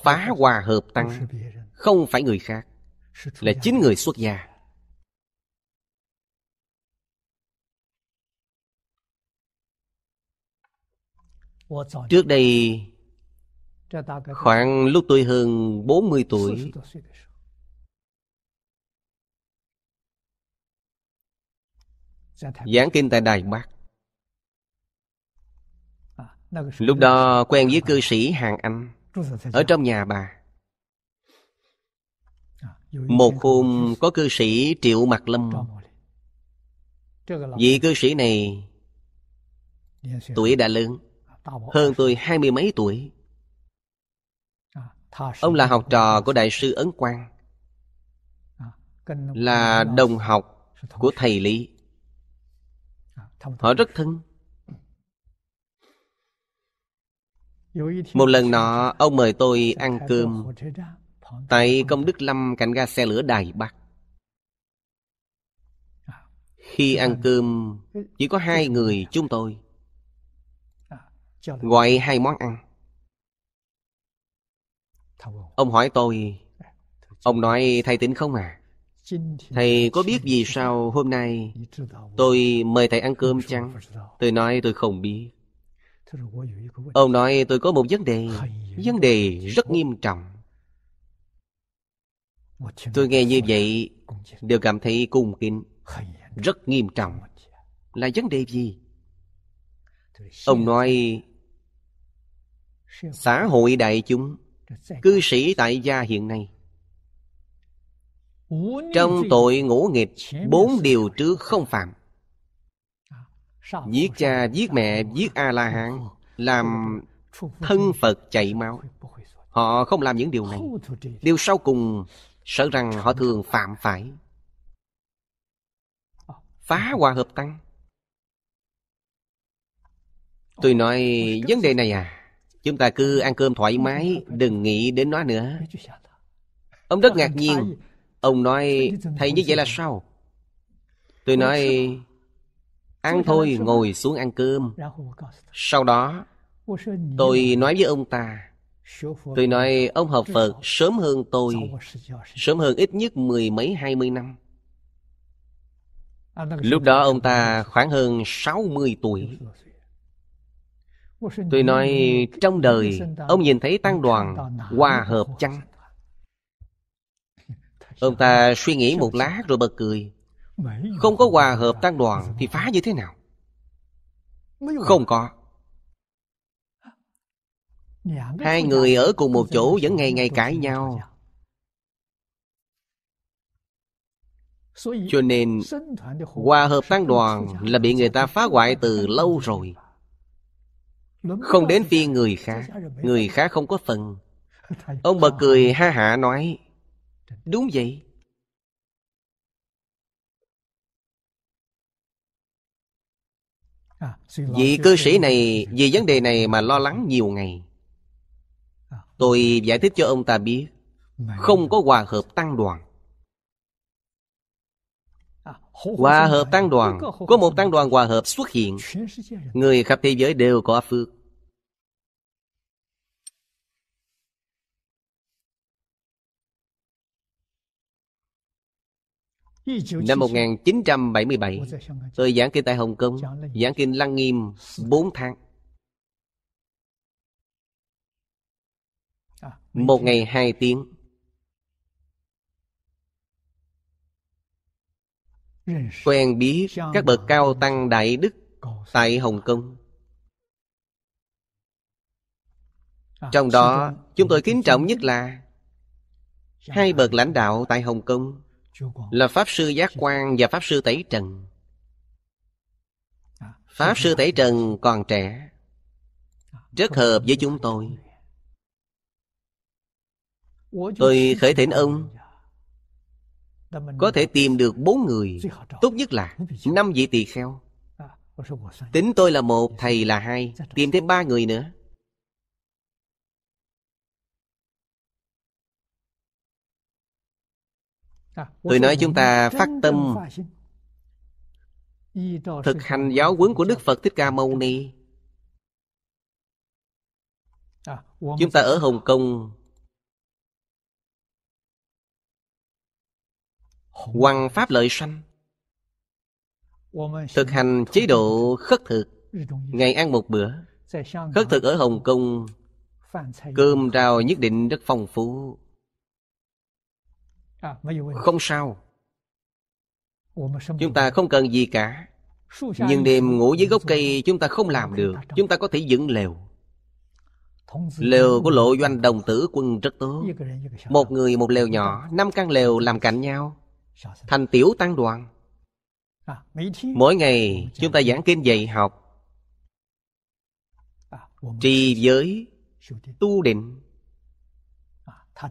S1: Phá hòa hợp tăng Không phải người khác Là chính người xuất gia Trước đây Khoảng lúc tôi hơn 40 tuổi Giảng kinh tại Đài Bắc
S2: Lúc đó quen với
S1: cư sĩ Hàng Anh Ở trong nhà bà Một hôm có cư sĩ Triệu Mặt Lâm Vị cư sĩ này Tuổi đã lớn hơn tôi hai mươi mấy tuổi à, ông là học trò của đại sư ấn quang
S2: à, là
S1: đồng học của thầy lý à, họ rất thân một lần nọ ông mời tôi ăn cơm tại công đức lâm cạnh ga xe lửa đài bắc khi ăn cơm chỉ có hai người chúng tôi Gọi hai món ăn Ông hỏi tôi à, Ông nói thầy tỉnh không à Thầy có biết vì sao hôm nay Tôi mời thầy ăn cơm chăng Tôi nói tôi không biết Ông nói tôi có một vấn đề Vấn đề rất nghiêm trọng Tôi nghe như vậy Đều cảm thấy cung kính Rất nghiêm trọng Là vấn đề gì Ông nói xã hội đại chúng cư sĩ tại gia hiện nay
S3: trong tội
S1: ngũ nghịch bốn điều trước không phạm à, giết cha giết mẹ giết a la hán làm thân phật chạy máu họ không làm những điều này điều sau cùng sợ rằng họ thường phạm phải phá hòa hợp tăng à, tôi nói vấn đề này à Chúng ta cứ ăn cơm thoải mái, đừng nghĩ đến nó nữa. Ông rất ngạc nhiên. Ông nói, thầy như vậy là sao? Tôi nói, ăn thôi, ngồi xuống ăn cơm. Sau đó, tôi nói với ông ta, tôi nói ông học Phật sớm hơn tôi, sớm hơn ít nhất mười mấy hai mươi năm. Lúc đó ông ta khoảng hơn sáu mươi tuổi
S2: Tôi nói trong đời Ông nhìn thấy
S1: tăng đoàn Hòa hợp chăng Ông ta suy nghĩ một lát rồi bật cười Không có hòa hợp tăng đoàn Thì phá như thế nào Không có Hai người ở cùng một chỗ Vẫn ngày ngày cãi nhau
S2: Cho nên Hòa hợp
S1: tăng đoàn Là bị người ta phá hoại từ lâu rồi không đến phi người khác Người khác không có phần Ông bật cười ha hạ nói Đúng vậy
S2: à, Vị cư sĩ
S1: này vì vấn đề này mà lo lắng nhiều ngày à, Tôi giải thích cho ông ta biết Không có hòa hợp tăng đoàn
S2: Hòa hợp tăng đoàn Có một
S1: tăng đoàn hòa hợp xuất hiện Người khắp thế giới đều có phước Năm 1977 Tôi giảng kinh tại Hồng Kông Giảng kinh Lăng Nghiêm 4 tháng Một ngày 2 tiếng quen biết các bậc cao tăng đại đức tại hồng kông à, trong đó chúng tôi kính trọng nhất là hai bậc lãnh đạo tại hồng kông là pháp sư giác quang và pháp sư tẩy trần à, pháp sư tẩy trần còn trẻ à, rất hợp với chúng tôi
S2: tôi khởi thỉnh ông
S1: có thể tìm được bốn người Tốt nhất là năm vị tỳ kheo à, Tính tôi là một, dạ, thầy là dạ, hai dạ, Tìm thêm ba người nữa
S2: à, Tôi nói chúng ta phát tâm Thực hành
S1: giáo huấn của Đức Phật Thích Ca Mâu Ni
S2: à, Chúng
S1: ta ở Hồng Kông Hoằng pháp lợi sanh Thực hành chế độ khất thực Ngày ăn một bữa Khất thực ở Hồng Kông Cơm rau nhất định rất phong phú
S2: à, Không
S1: sao Chúng ta không cần gì cả Nhưng đêm ngủ dưới gốc cây chúng ta không làm được Chúng ta có thể dựng lều Lều của lộ doanh đồng tử quân rất tốt Một người một lều nhỏ Năm căn lều làm cạnh nhau thành tiểu tăng đoàn mỗi ngày chúng ta giảng kinh dạy học trì giới tu định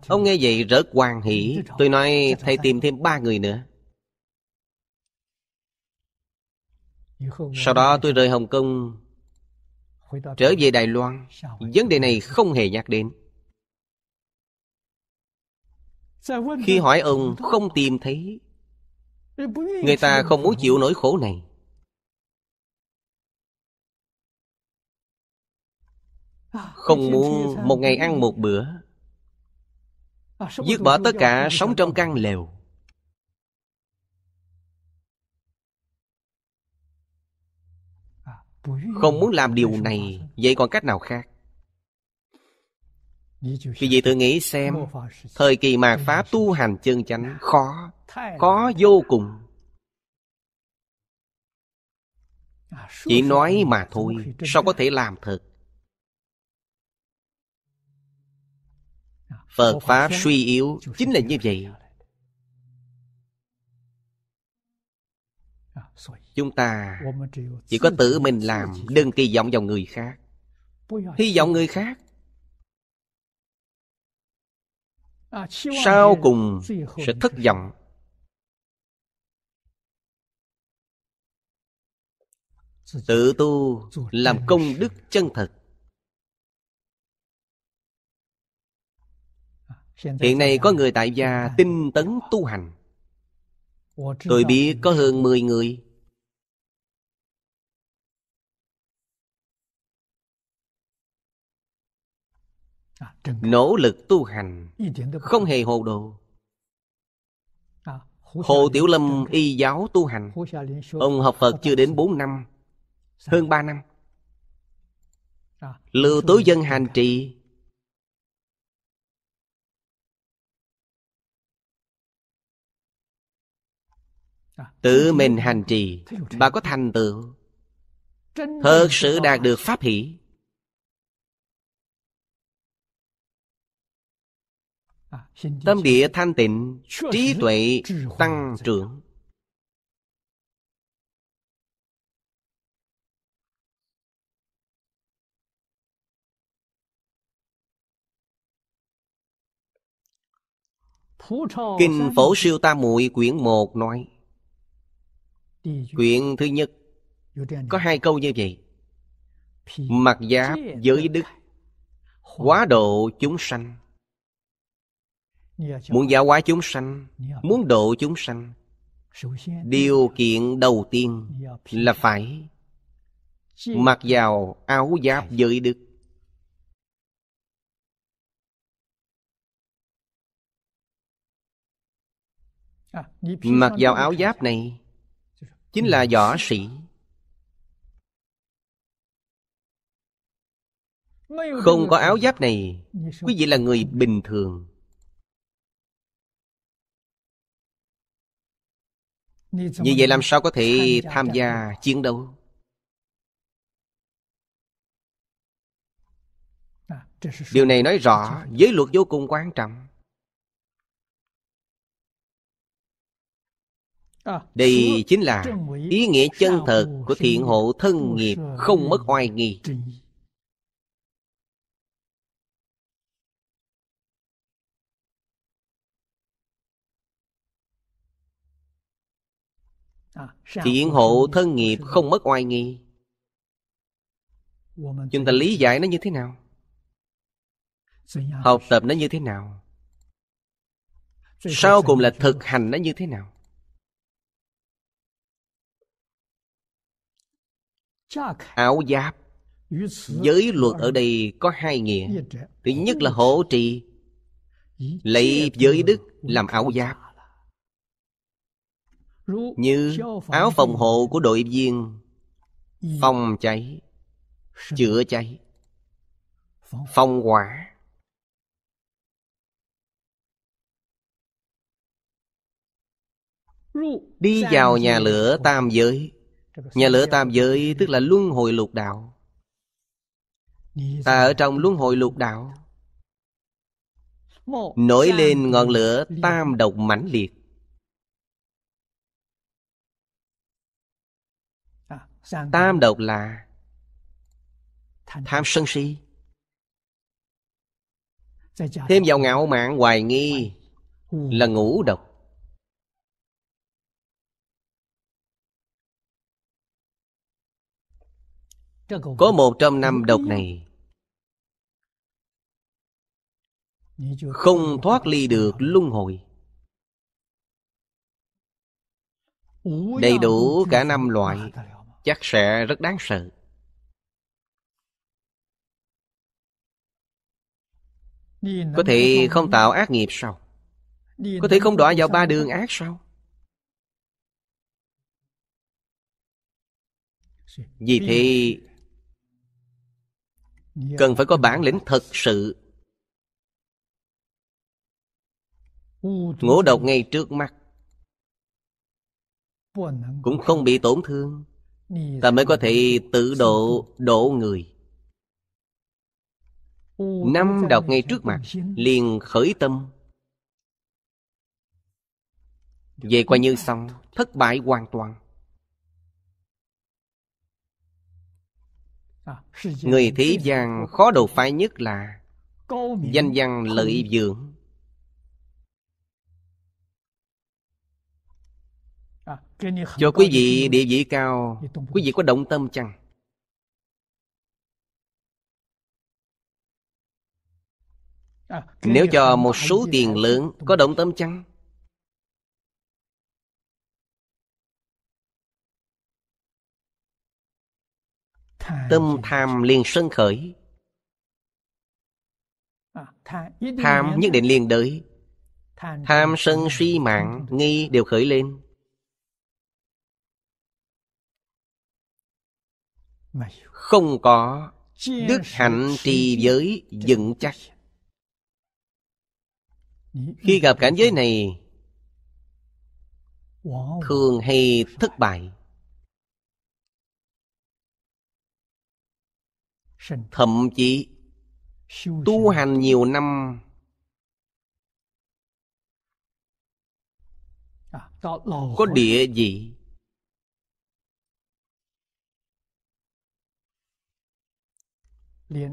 S1: ông nghe vậy rất hoàng hỷ tôi nói thầy tìm thêm ba người nữa sau đó tôi rời hồng kông trở về đài loan vấn đề này không hề nhắc đến
S2: Dạ vâng, Khi vâng. hỏi ông không
S1: tìm thấy Người ta không muốn chịu nỗi khổ này à, Không muốn một ngày ăn một bữa
S3: à, Dứt bỏ tất cả
S1: sống trong căn lều
S2: à, Không muốn
S1: làm điều này Vậy còn cách nào khác vì vậy tự nghĩ xem Thời kỳ mạt Pháp tu hành chân chánh Khó Khó vô cùng Chỉ nói mà thôi Sao có thể làm thật Phật Pháp suy yếu Chính là như vậy Chúng ta
S2: chỉ có tự mình
S1: làm Đừng kỳ vọng vào người khác
S2: Hy vọng người khác
S1: sau cùng sẽ thất vọng tự tu làm công đức chân thật hiện nay có người tại gia tinh tấn tu hành tôi biết có hơn 10 người À, nỗ lực tu hành không hề hồ đồ à, hồ tiểu lâm y giáo tu hành ông học phật chưa đến bốn năm hơn ba năm à, lưu tối dân hành trì tự mình hành trì bà có thành tựu
S3: thật sự đạt
S1: được pháp hỷ Tâm địa thanh tịnh Trí tuệ tăng trưởng Kinh Phổ Siêu Tam Muội quyển một nói Quyển thứ nhất Có hai câu như vậy Mặc giáp giới đức hóa độ chúng sanh muốn giáo hóa chúng sanh muốn độ chúng sanh điều kiện đầu tiên là phải mặc vào áo giáp giới đức
S2: à, mặc vào áo giáp này chính là võ sĩ không có
S1: áo giáp này quý vị là người bình thường
S2: Như vậy làm sao có thể tham
S1: gia chiến đấu
S2: à,
S3: Điều này nói rõ
S1: giới luật vô cùng quan trọng
S2: à, Đây chính là ý nghĩa
S1: chân thật của thiện hộ thân nghiệp không mất oai nghi thiện hộ thân nghiệp không mất oai nghi chúng ta lý giải nó như thế nào học tập nó như thế nào
S3: sau cùng
S1: là thực hành nó như thế nào áo giáp
S2: giới luật ở
S1: đây có hai nghĩa thứ nhất là hỗ trì lấy giới đức làm áo giáp
S2: như áo phòng
S1: hộ của đội viên phòng cháy chữa cháy phòng hỏa
S2: đi vào nhà
S1: lửa tam giới nhà lửa tam giới tức là luân hồi lục đạo ta ở trong luân hồi lục đạo
S2: nổi lên ngọn lửa
S1: tam độc mãnh liệt tam độc là tham sân si thêm vào ngạo mạn hoài nghi là ngũ độc có một trăm năm độc này không thoát ly được luân hồi
S3: đầy đủ
S1: cả năm loại chắc sẽ rất đáng sợ. Có thể không tạo ác nghiệp sao? Có thể không đọa vào ba đường ác sao? Vì thế Cần phải có bản lĩnh thật sự Ngủ độc ngay trước mắt Cũng không bị tổn thương ta mới có thể tự độ độ người năm đọc ngay trước mặt liền khởi tâm về qua như xong thất bại hoàn toàn
S2: à, người thế
S1: gian khó đầu phái nhất là danh văn lợi dưỡng
S2: cho quý vị địa vị cao
S1: quý vị có động tâm chăng à, nếu cho một số tiền lớn có động tâm chăng tâm tham liền sân khởi
S2: à, tham nhất định
S1: liền đới tham sân suy mạng nghi đều khởi lên không có đức hạnh trì giới vững chắc khi gặp cảnh giới này thường hay thất bại thậm chí tu hành nhiều năm
S2: à, có địa
S1: vị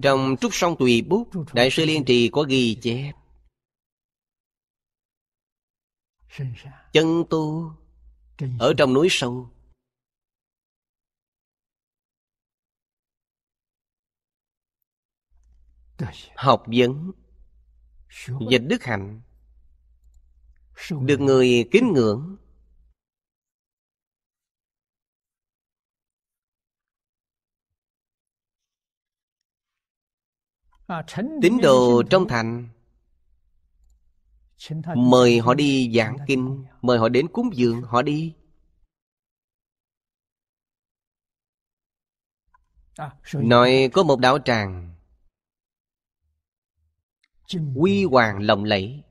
S1: Trong Trúc Song Tùy Bút Đại sư Liên Trì có ghi chép Chân tu Ở trong núi sâu Học vấn Dịch đức hạnh Được người kính ngưỡng
S2: À, tín đồ trong thành mời họ
S1: đi giảng kinh mời họ đến cúng dường họ đi
S2: à, nói
S1: có một đạo tràng quy hoàng lộng lẫy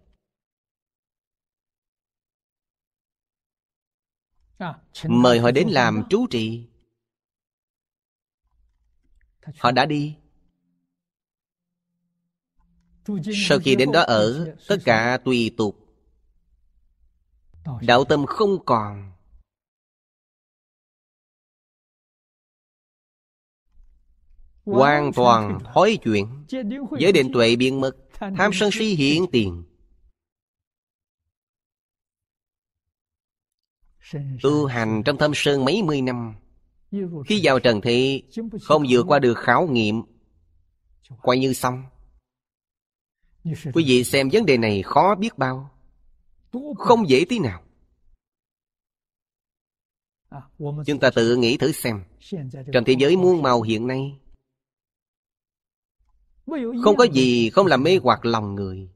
S2: à, mời họ đến làm
S1: trú trì họ đã đi
S3: sau khi đến đó ở
S1: Tất cả tùy tục Đạo tâm không còn Hoàn toàn thói chuyện Giới định tuệ biên mật Tham sân si hiện tiền Tu hành trong thâm sơn mấy mươi năm Khi vào trần thị Không vượt qua được khảo nghiệm Coi như xong Quý vị xem vấn đề này khó biết bao Không dễ tí nào
S2: à, Chúng
S1: ta tự nghĩ thử xem Trong thế giới muôn màu hiện nay Không có gì không làm mê hoặc lòng người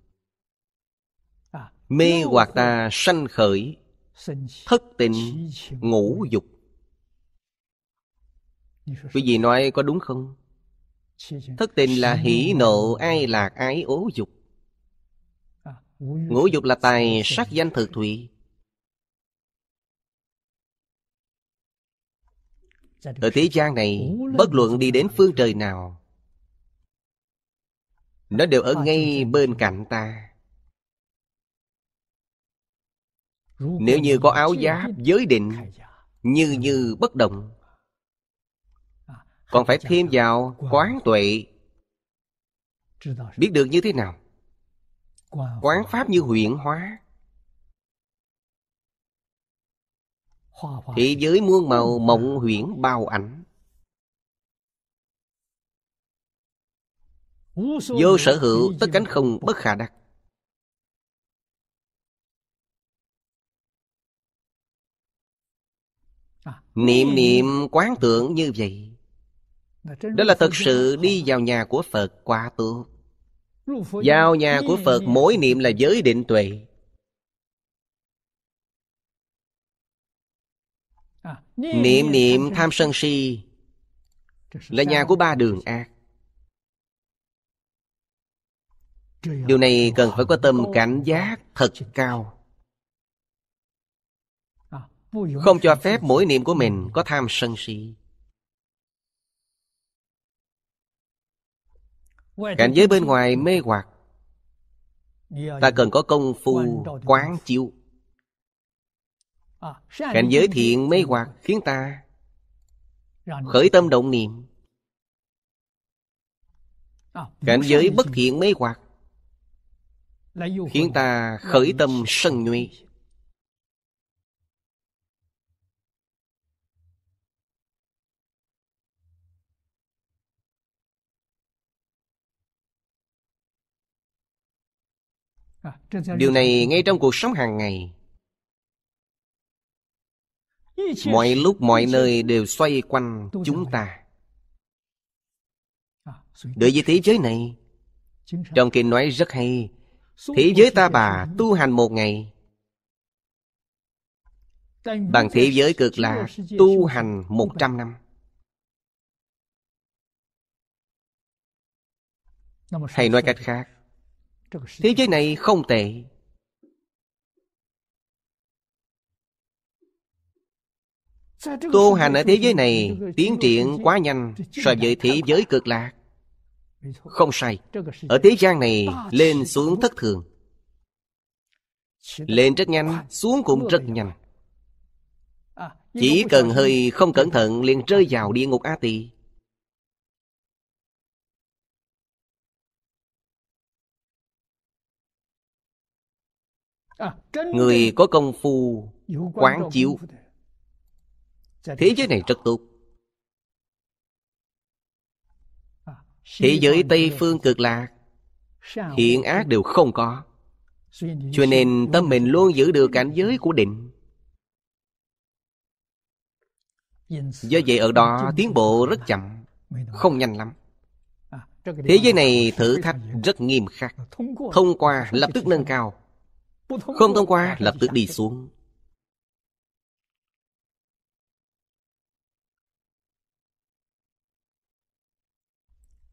S1: à, Mê hoặc ta sanh khởi Thất tình ngũ dục Quý vị nói có đúng không?
S2: Thất tình là hỷ nộ
S1: ai lạc ái ố dục Ngũ dục là tài sắc danh thực thủy Ở thế gian này Bất luận đi đến phương trời nào Nó đều ở ngay bên cạnh ta Nếu như có áo giáp giới định Như như bất động Còn phải thêm vào quán tuệ Biết được như thế nào quán pháp như huyện hóa
S2: thế giới muôn màu
S1: mộng huyễn bao ảnh
S3: vô sở hữu tất
S1: cánh không bất khả đắc
S3: à, niệm niệm
S1: quán tưởng như vậy đó là thật sự đi vào nhà của phật quá tốt
S2: Giao nhà của Phật mỗi
S1: niệm là giới định tuệ
S2: à, Niệm niệm
S1: tham sân si Là nhà của ba đường ác Điều này cần phải có tâm cảnh giác thật cao à, Không cho phép mỗi niệm của mình ừ. có tham sân si cảnh giới bên ngoài mê hoặc ta cần có công phu quán chiếu
S2: à, cảnh giới
S1: thiện mê hoặc khiến ta khởi tâm động niệm
S2: à, cảnh giới bất
S1: thiện mê hoặc khiến ta khởi tâm sân nhuy
S2: điều này ngay
S1: trong cuộc sống hàng ngày
S2: mọi lúc mọi nơi
S1: đều xoay quanh chúng ta à, đối với thế giới này trong kinh nói rất hay thế giới ta bà tu hành một ngày
S2: bằng thế giới cực là tu
S1: hành một trăm năm hay nói cách khác Thế giới này không tệ
S2: Tu hành ở thế giới này tiến triển quá
S1: nhanh so với thế giới cực lạc. Không sai. Ở thế gian này lên xuống thất thường. Lên rất nhanh, xuống cũng rất nhanh.
S2: À, chỉ cần hơi
S1: không cẩn thận liền rơi vào địa ngục A Tỳ.
S2: À, Người có
S1: công phu Quán chiếu Thế giới này rất tốt
S2: à, Thế giới Tây
S1: Phương cực lạc Hiện ác đều không có Cho nên tâm mình luôn giữ được cảnh giới của định Do vậy ở đó tiến bộ rất chậm Không nhanh lắm
S2: à, Thế giới
S1: này thử thách rất nghiêm khắc Thông qua lập tức nâng cao
S2: không thông qua lập tức đi
S1: xuống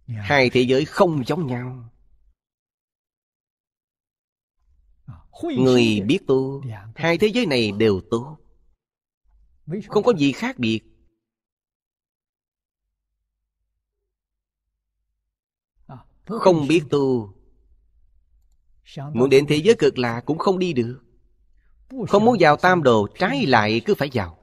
S1: dạ. Hai thế giới không giống nhau
S3: Người biết
S1: tu dạ, Hai thế giới này đều tốt Không có gì khác biệt
S2: à, Không
S1: biết tu Muốn đến thế giới cực lạ cũng không đi được Không muốn vào tam đồ trái lại cứ phải vào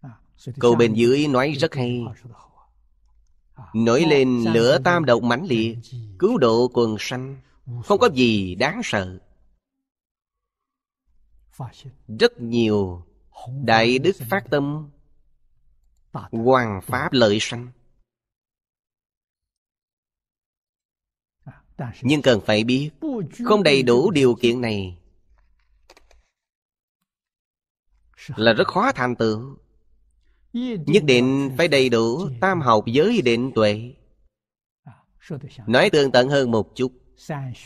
S3: à, Câu bên dưới
S1: nói rất hay Nổi lên lửa tam độc mãnh liệt Cứu độ quần sanh Không có gì đáng sợ Rất nhiều Đại đức phát tâm Hoàng pháp lợi sanh à, Nhưng cần phải biết Không đầy đủ điều kiện này Là rất khó thành tựu Nhất định phải đầy đủ tam học giới định tuệ Nói tương tận hơn một chút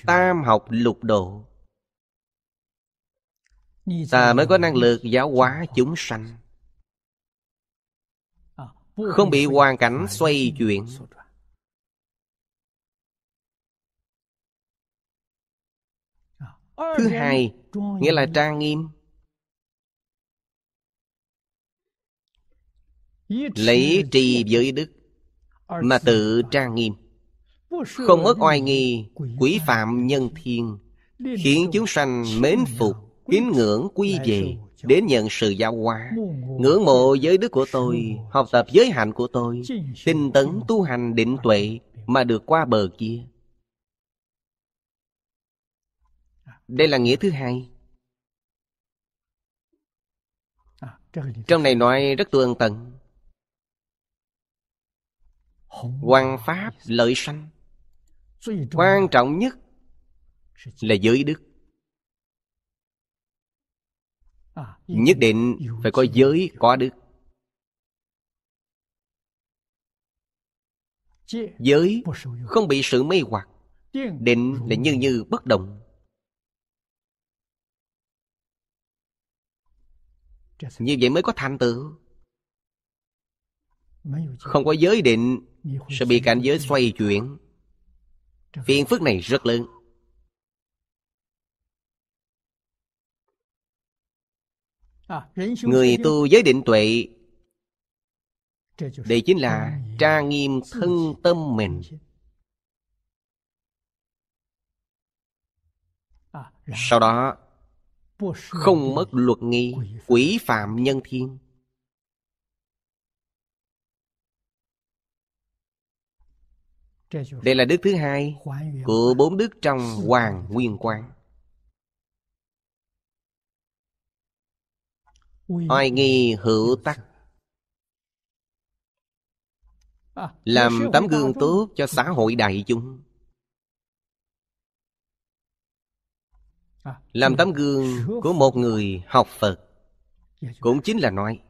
S1: Tam học lục độ Ta mới có năng lực giáo hóa chúng sanh Không bị hoàn cảnh xoay chuyển
S3: Thứ hai, nghĩa là
S2: trang nghiêm lấy
S1: trì giới đức mà tự trang nghiêm
S2: không mất oai
S1: nghi quý phạm nhân thiên khiến chúng sanh mến phục kính ngưỡng quy về đến nhận sự giáo hóa ngưỡng mộ giới đức của tôi học tập giới hạnh của tôi tinh tấn tu hành định tuệ mà được qua bờ kia đây là nghĩa thứ hai trong này nói rất tương tận Quan pháp lợi sanh Quan trọng nhất là giới đức
S2: à, Nhất
S1: định phải có giới có đức Giới không bị sự mê hoặc Định là như như bất động Như vậy mới có thành tựu Không có giới định sẽ bị cảnh giới xoay chuyển phiền phức này rất lớn
S2: người tu
S1: giới định tuệ đây chính là tra nghiêm thân tâm mình sau đó không mất luật nghi quỷ phạm nhân thiên Đây là đức thứ hai của bốn đức trong Hoàng Nguyên quang. Oai nghi hữu tắc
S3: à, Làm tấm gương tốt
S1: cho xã hội đại chúng à, Làm tấm gương của một người học Phật dạ, Cũng chính là nói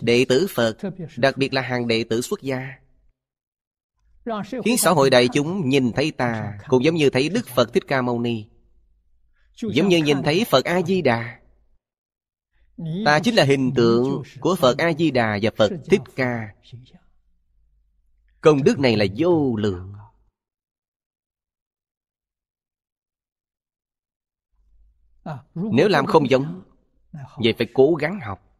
S1: đệ tử phật đặc biệt là hàng đệ tử xuất gia
S2: khiến xã hội đại
S1: chúng nhìn thấy ta cũng giống như thấy đức phật thích ca mâu ni
S2: giống như nhìn
S1: thấy phật a di đà
S2: ta chính là hình tượng
S1: của phật a di đà và phật thích ca công đức này là vô lượng nếu làm không giống vậy phải cố gắng học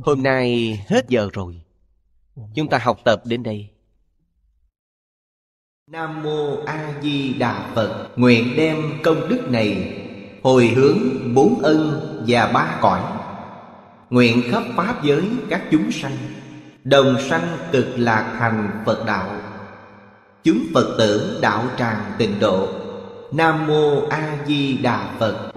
S1: Hôm nay hết giờ rồi
S5: Chúng ta học tập đến đây Nam Mô A Di Đà Phật Nguyện đem công đức này Hồi hướng bốn ân và ba cõi Nguyện khắp pháp giới các chúng sanh Đồng sanh cực lạc thành Phật Đạo Chúng Phật tử đạo tràng tịnh độ Nam Mô A Di Đà Phật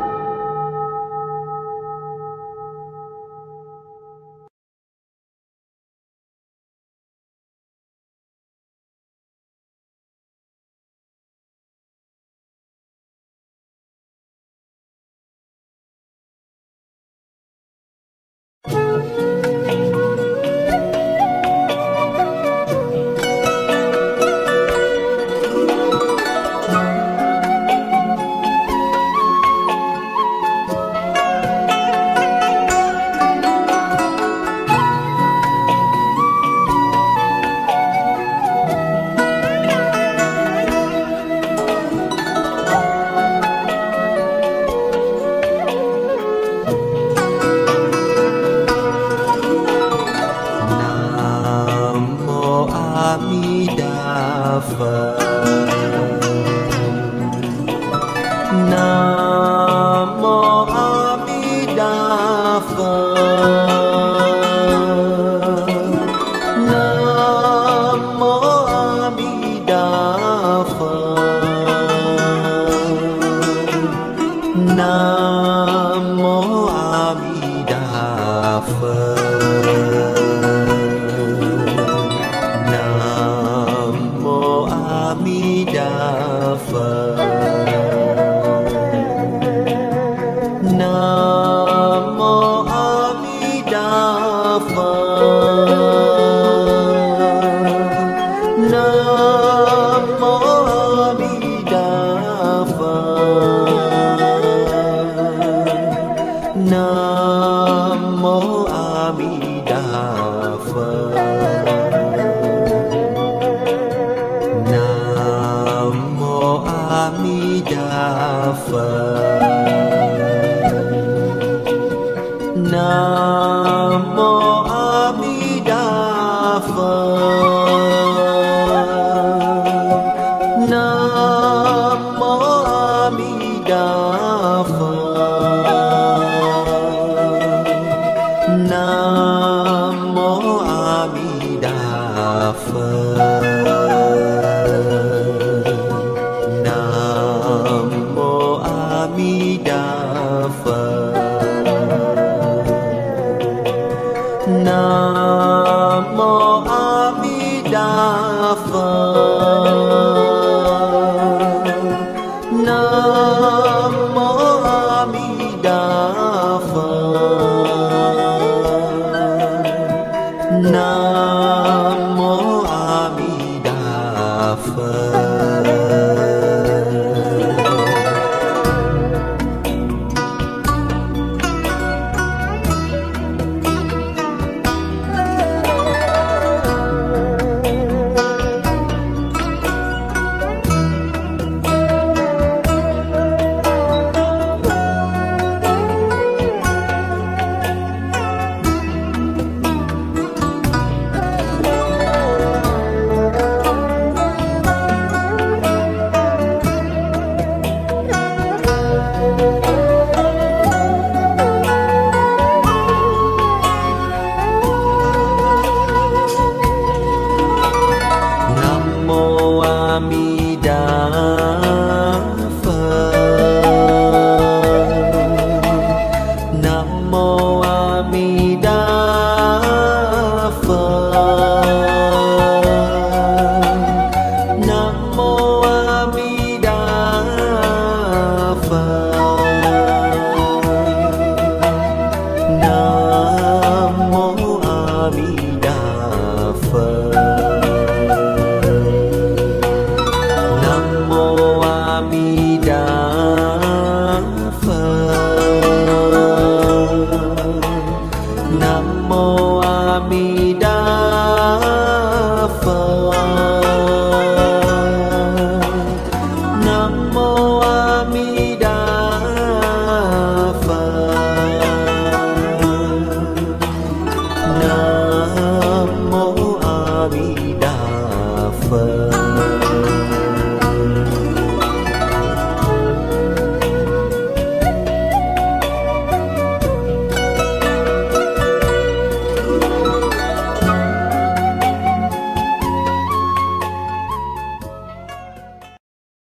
S6: phật